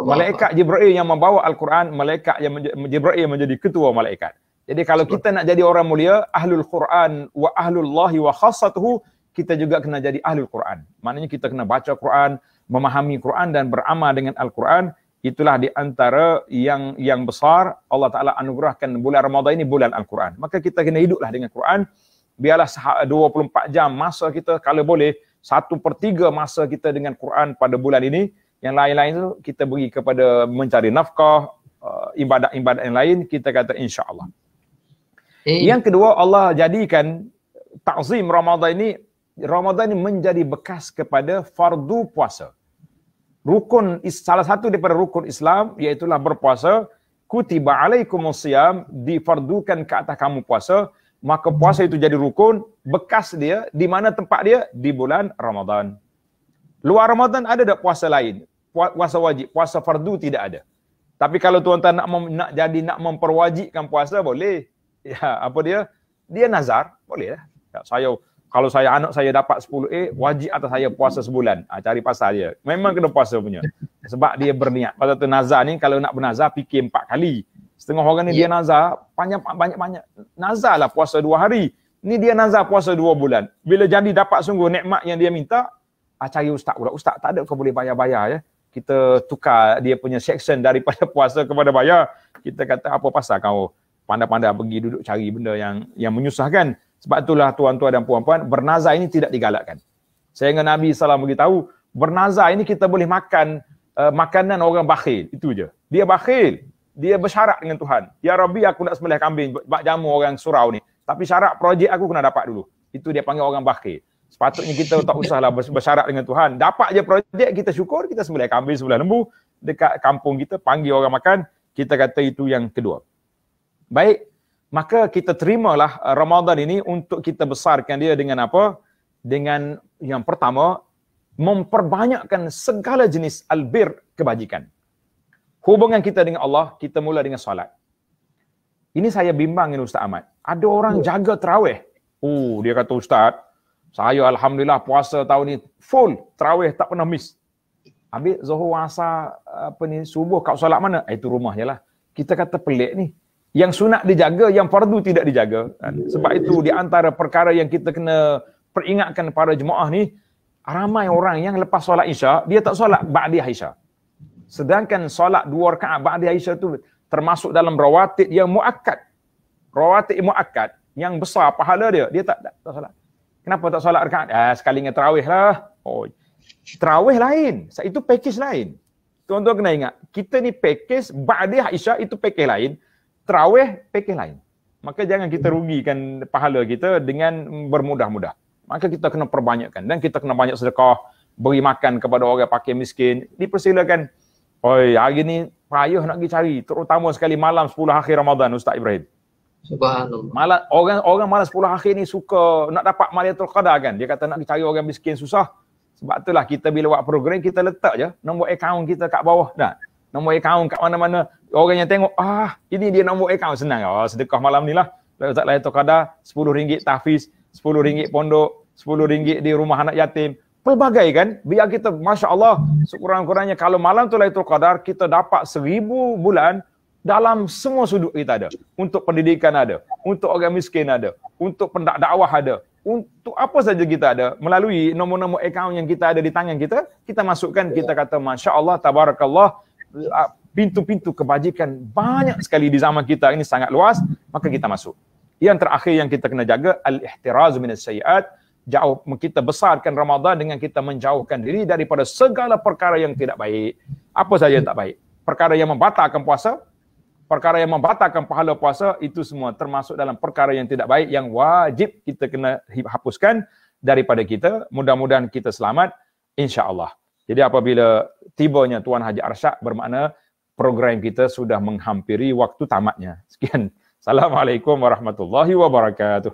malaikat Jibril yang membawa Al-Quran malaikat yang Jibril menjadi ketua malaikat jadi kalau kita nak jadi orang mulia ahlul Quran wa ahlullahi wa khassatuhu kita juga kena jadi ahlul Quran maknanya kita kena baca Quran memahami Quran dan beramal dengan Al-Quran itulah di antara yang yang besar Allah Taala anugerahkan bulan Ramadan ini bulan Al-Quran. Maka kita kena hiduplah dengan Quran. Biarlah 24 jam masa kita kalau boleh 1/3 masa kita dengan Quran pada bulan ini. Yang lain-lain tu kita bagi kepada mencari nafkah, eh, ibadat-ibadat yang lain kita kata insya-Allah. Eh. Yang kedua Allah jadikan takzim Ramadan ini Ramadan ini menjadi bekas kepada fardu puasa rukun salah satu daripada rukun Islam iaitu berpuasa kutiba alaikumus siyam difardukan ke atas kamu puasa maka puasa itu jadi rukun bekas dia di mana tempat dia di bulan Ramadan luar Ramadan ada tak puasa lain puasa wajib puasa fardu tidak ada tapi kalau tuan-tuan nak nak jadi nak memperwajibkan puasa boleh ya apa dia dia nazar boleh lah. saya kalau saya anak saya dapat 10A wajib atas saya puasa sebulan ha, cari pasal dia memang kena puasa punya sebab dia berniat pasal tu nazar ni kalau nak bernazar fikir empat kali setengah orang ni yeah. dia ya. nazar banyak banyak-banyak nazar lah puasa dua hari ni dia nazar puasa dua bulan bila jadi dapat sungguh nikmat yang dia minta ha, cari ustaz pula ustaz tak ada kau boleh bayar-bayar ya kita tukar dia punya section daripada puasa kepada bayar kita kata apa pasal kau pandai-pandai pergi duduk cari benda yang yang menyusahkan sebab itulah tuan-tuan dan puan-puan, bernazar ini tidak digalakkan. Saya dengan Nabi SAW beritahu, bernazar ini kita boleh makan uh, makanan orang bakhil. Itu je. Dia bakhil. Dia bersyarat dengan Tuhan. Ya Rabbi, aku nak sembelih kambing, bak jamu orang surau ni. Tapi syarat projek aku kena dapat dulu. Itu dia panggil orang bakhil. Sepatutnya kita tak usahlah bersyarat dengan Tuhan. Dapat je projek, kita syukur, kita sembelih kambing, sembelih lembu. Dekat kampung kita, panggil orang makan. Kita kata itu yang kedua. Baik, maka kita terimalah uh, Ramadan ini untuk kita besarkan dia dengan apa? Dengan yang pertama, memperbanyakkan segala jenis albir kebajikan. Hubungan kita dengan Allah, kita mula dengan salat. Ini saya bimbang ini Ustaz Ahmad. Ada orang ya. jaga terawih. Oh, dia kata Ustaz, saya Alhamdulillah puasa tahun ini full. Terawih tak pernah miss. Habis Zohor Asa, apa ni, subuh kau salat mana? Ah, itu rumahnya lah. Kita kata pelik ni yang sunat dijaga yang fardu tidak dijaga kan? sebab itu di antara perkara yang kita kena peringatkan para jemaah ni ramai orang yang lepas solat isya dia tak solat ba'di isya sedangkan solat dua rakaat ba'di isya tu termasuk dalam rawatib yang muakkad rawatib muakkad yang besar pahala dia dia tak tak, tak solat kenapa tak solat rakaat ah sekali dengan tarawih lah oh tarawih lain itu pakej lain tuan-tuan kena ingat kita ni pakej ba'di isya itu pakej lain terawih pakej lain. Maka jangan kita mhm. rugikan pahala kita dengan bermudah-mudah. Maka kita kena perbanyakkan dan kita kena banyak sedekah, beri makan kepada orang pakai miskin. Dipersilakan. Oi, hari ni payah nak pergi cari, terutama sekali malam 10 akhir Ramadan Ustaz Ibrahim. Subhanallah. Malam orang orang malam 10 akhir ni suka nak dapat Malaikatul Qadar kan. Dia kata nak pergi cari orang miskin susah. Sebab itulah kita bila buat program kita letak je nombor akaun kita kat bawah dah nombor akaun kat mana-mana orang yang tengok ah ini dia nombor akaun senang oh, sedekah malam ni lah Ustaz Layatul Qadar RM10 tahfiz rm ringgit pondok rm ringgit di rumah anak yatim pelbagai kan biar kita Masya Allah sekurang-kurangnya kalau malam tu lah itu kadar kita dapat seribu bulan dalam semua sudut kita ada untuk pendidikan ada untuk orang miskin ada untuk pendak dakwah ada untuk apa saja kita ada melalui nombor-nombor akaun yang kita ada di tangan kita kita masukkan kita kata masya-Allah tabarakallah Ah, pintu-pintu kebajikan banyak sekali di zaman kita ini sangat luas, maka kita masuk. Yang terakhir yang kita kena jaga al-ihtiraz min as-sayiat, jauh kita besarkan Ramadan dengan kita menjauhkan diri daripada segala perkara yang tidak baik. Apa saja yang tak baik? Perkara yang membatalkan puasa, perkara yang membatalkan pahala puasa itu semua termasuk dalam perkara yang tidak baik yang wajib kita kena hapuskan daripada kita. Mudah-mudahan kita selamat insya-Allah. Jadi apabila tibanya Tuan Haji Arsyad bermakna program kita sudah menghampiri waktu tamatnya. Sekian. Assalamualaikum warahmatullahi wabarakatuh.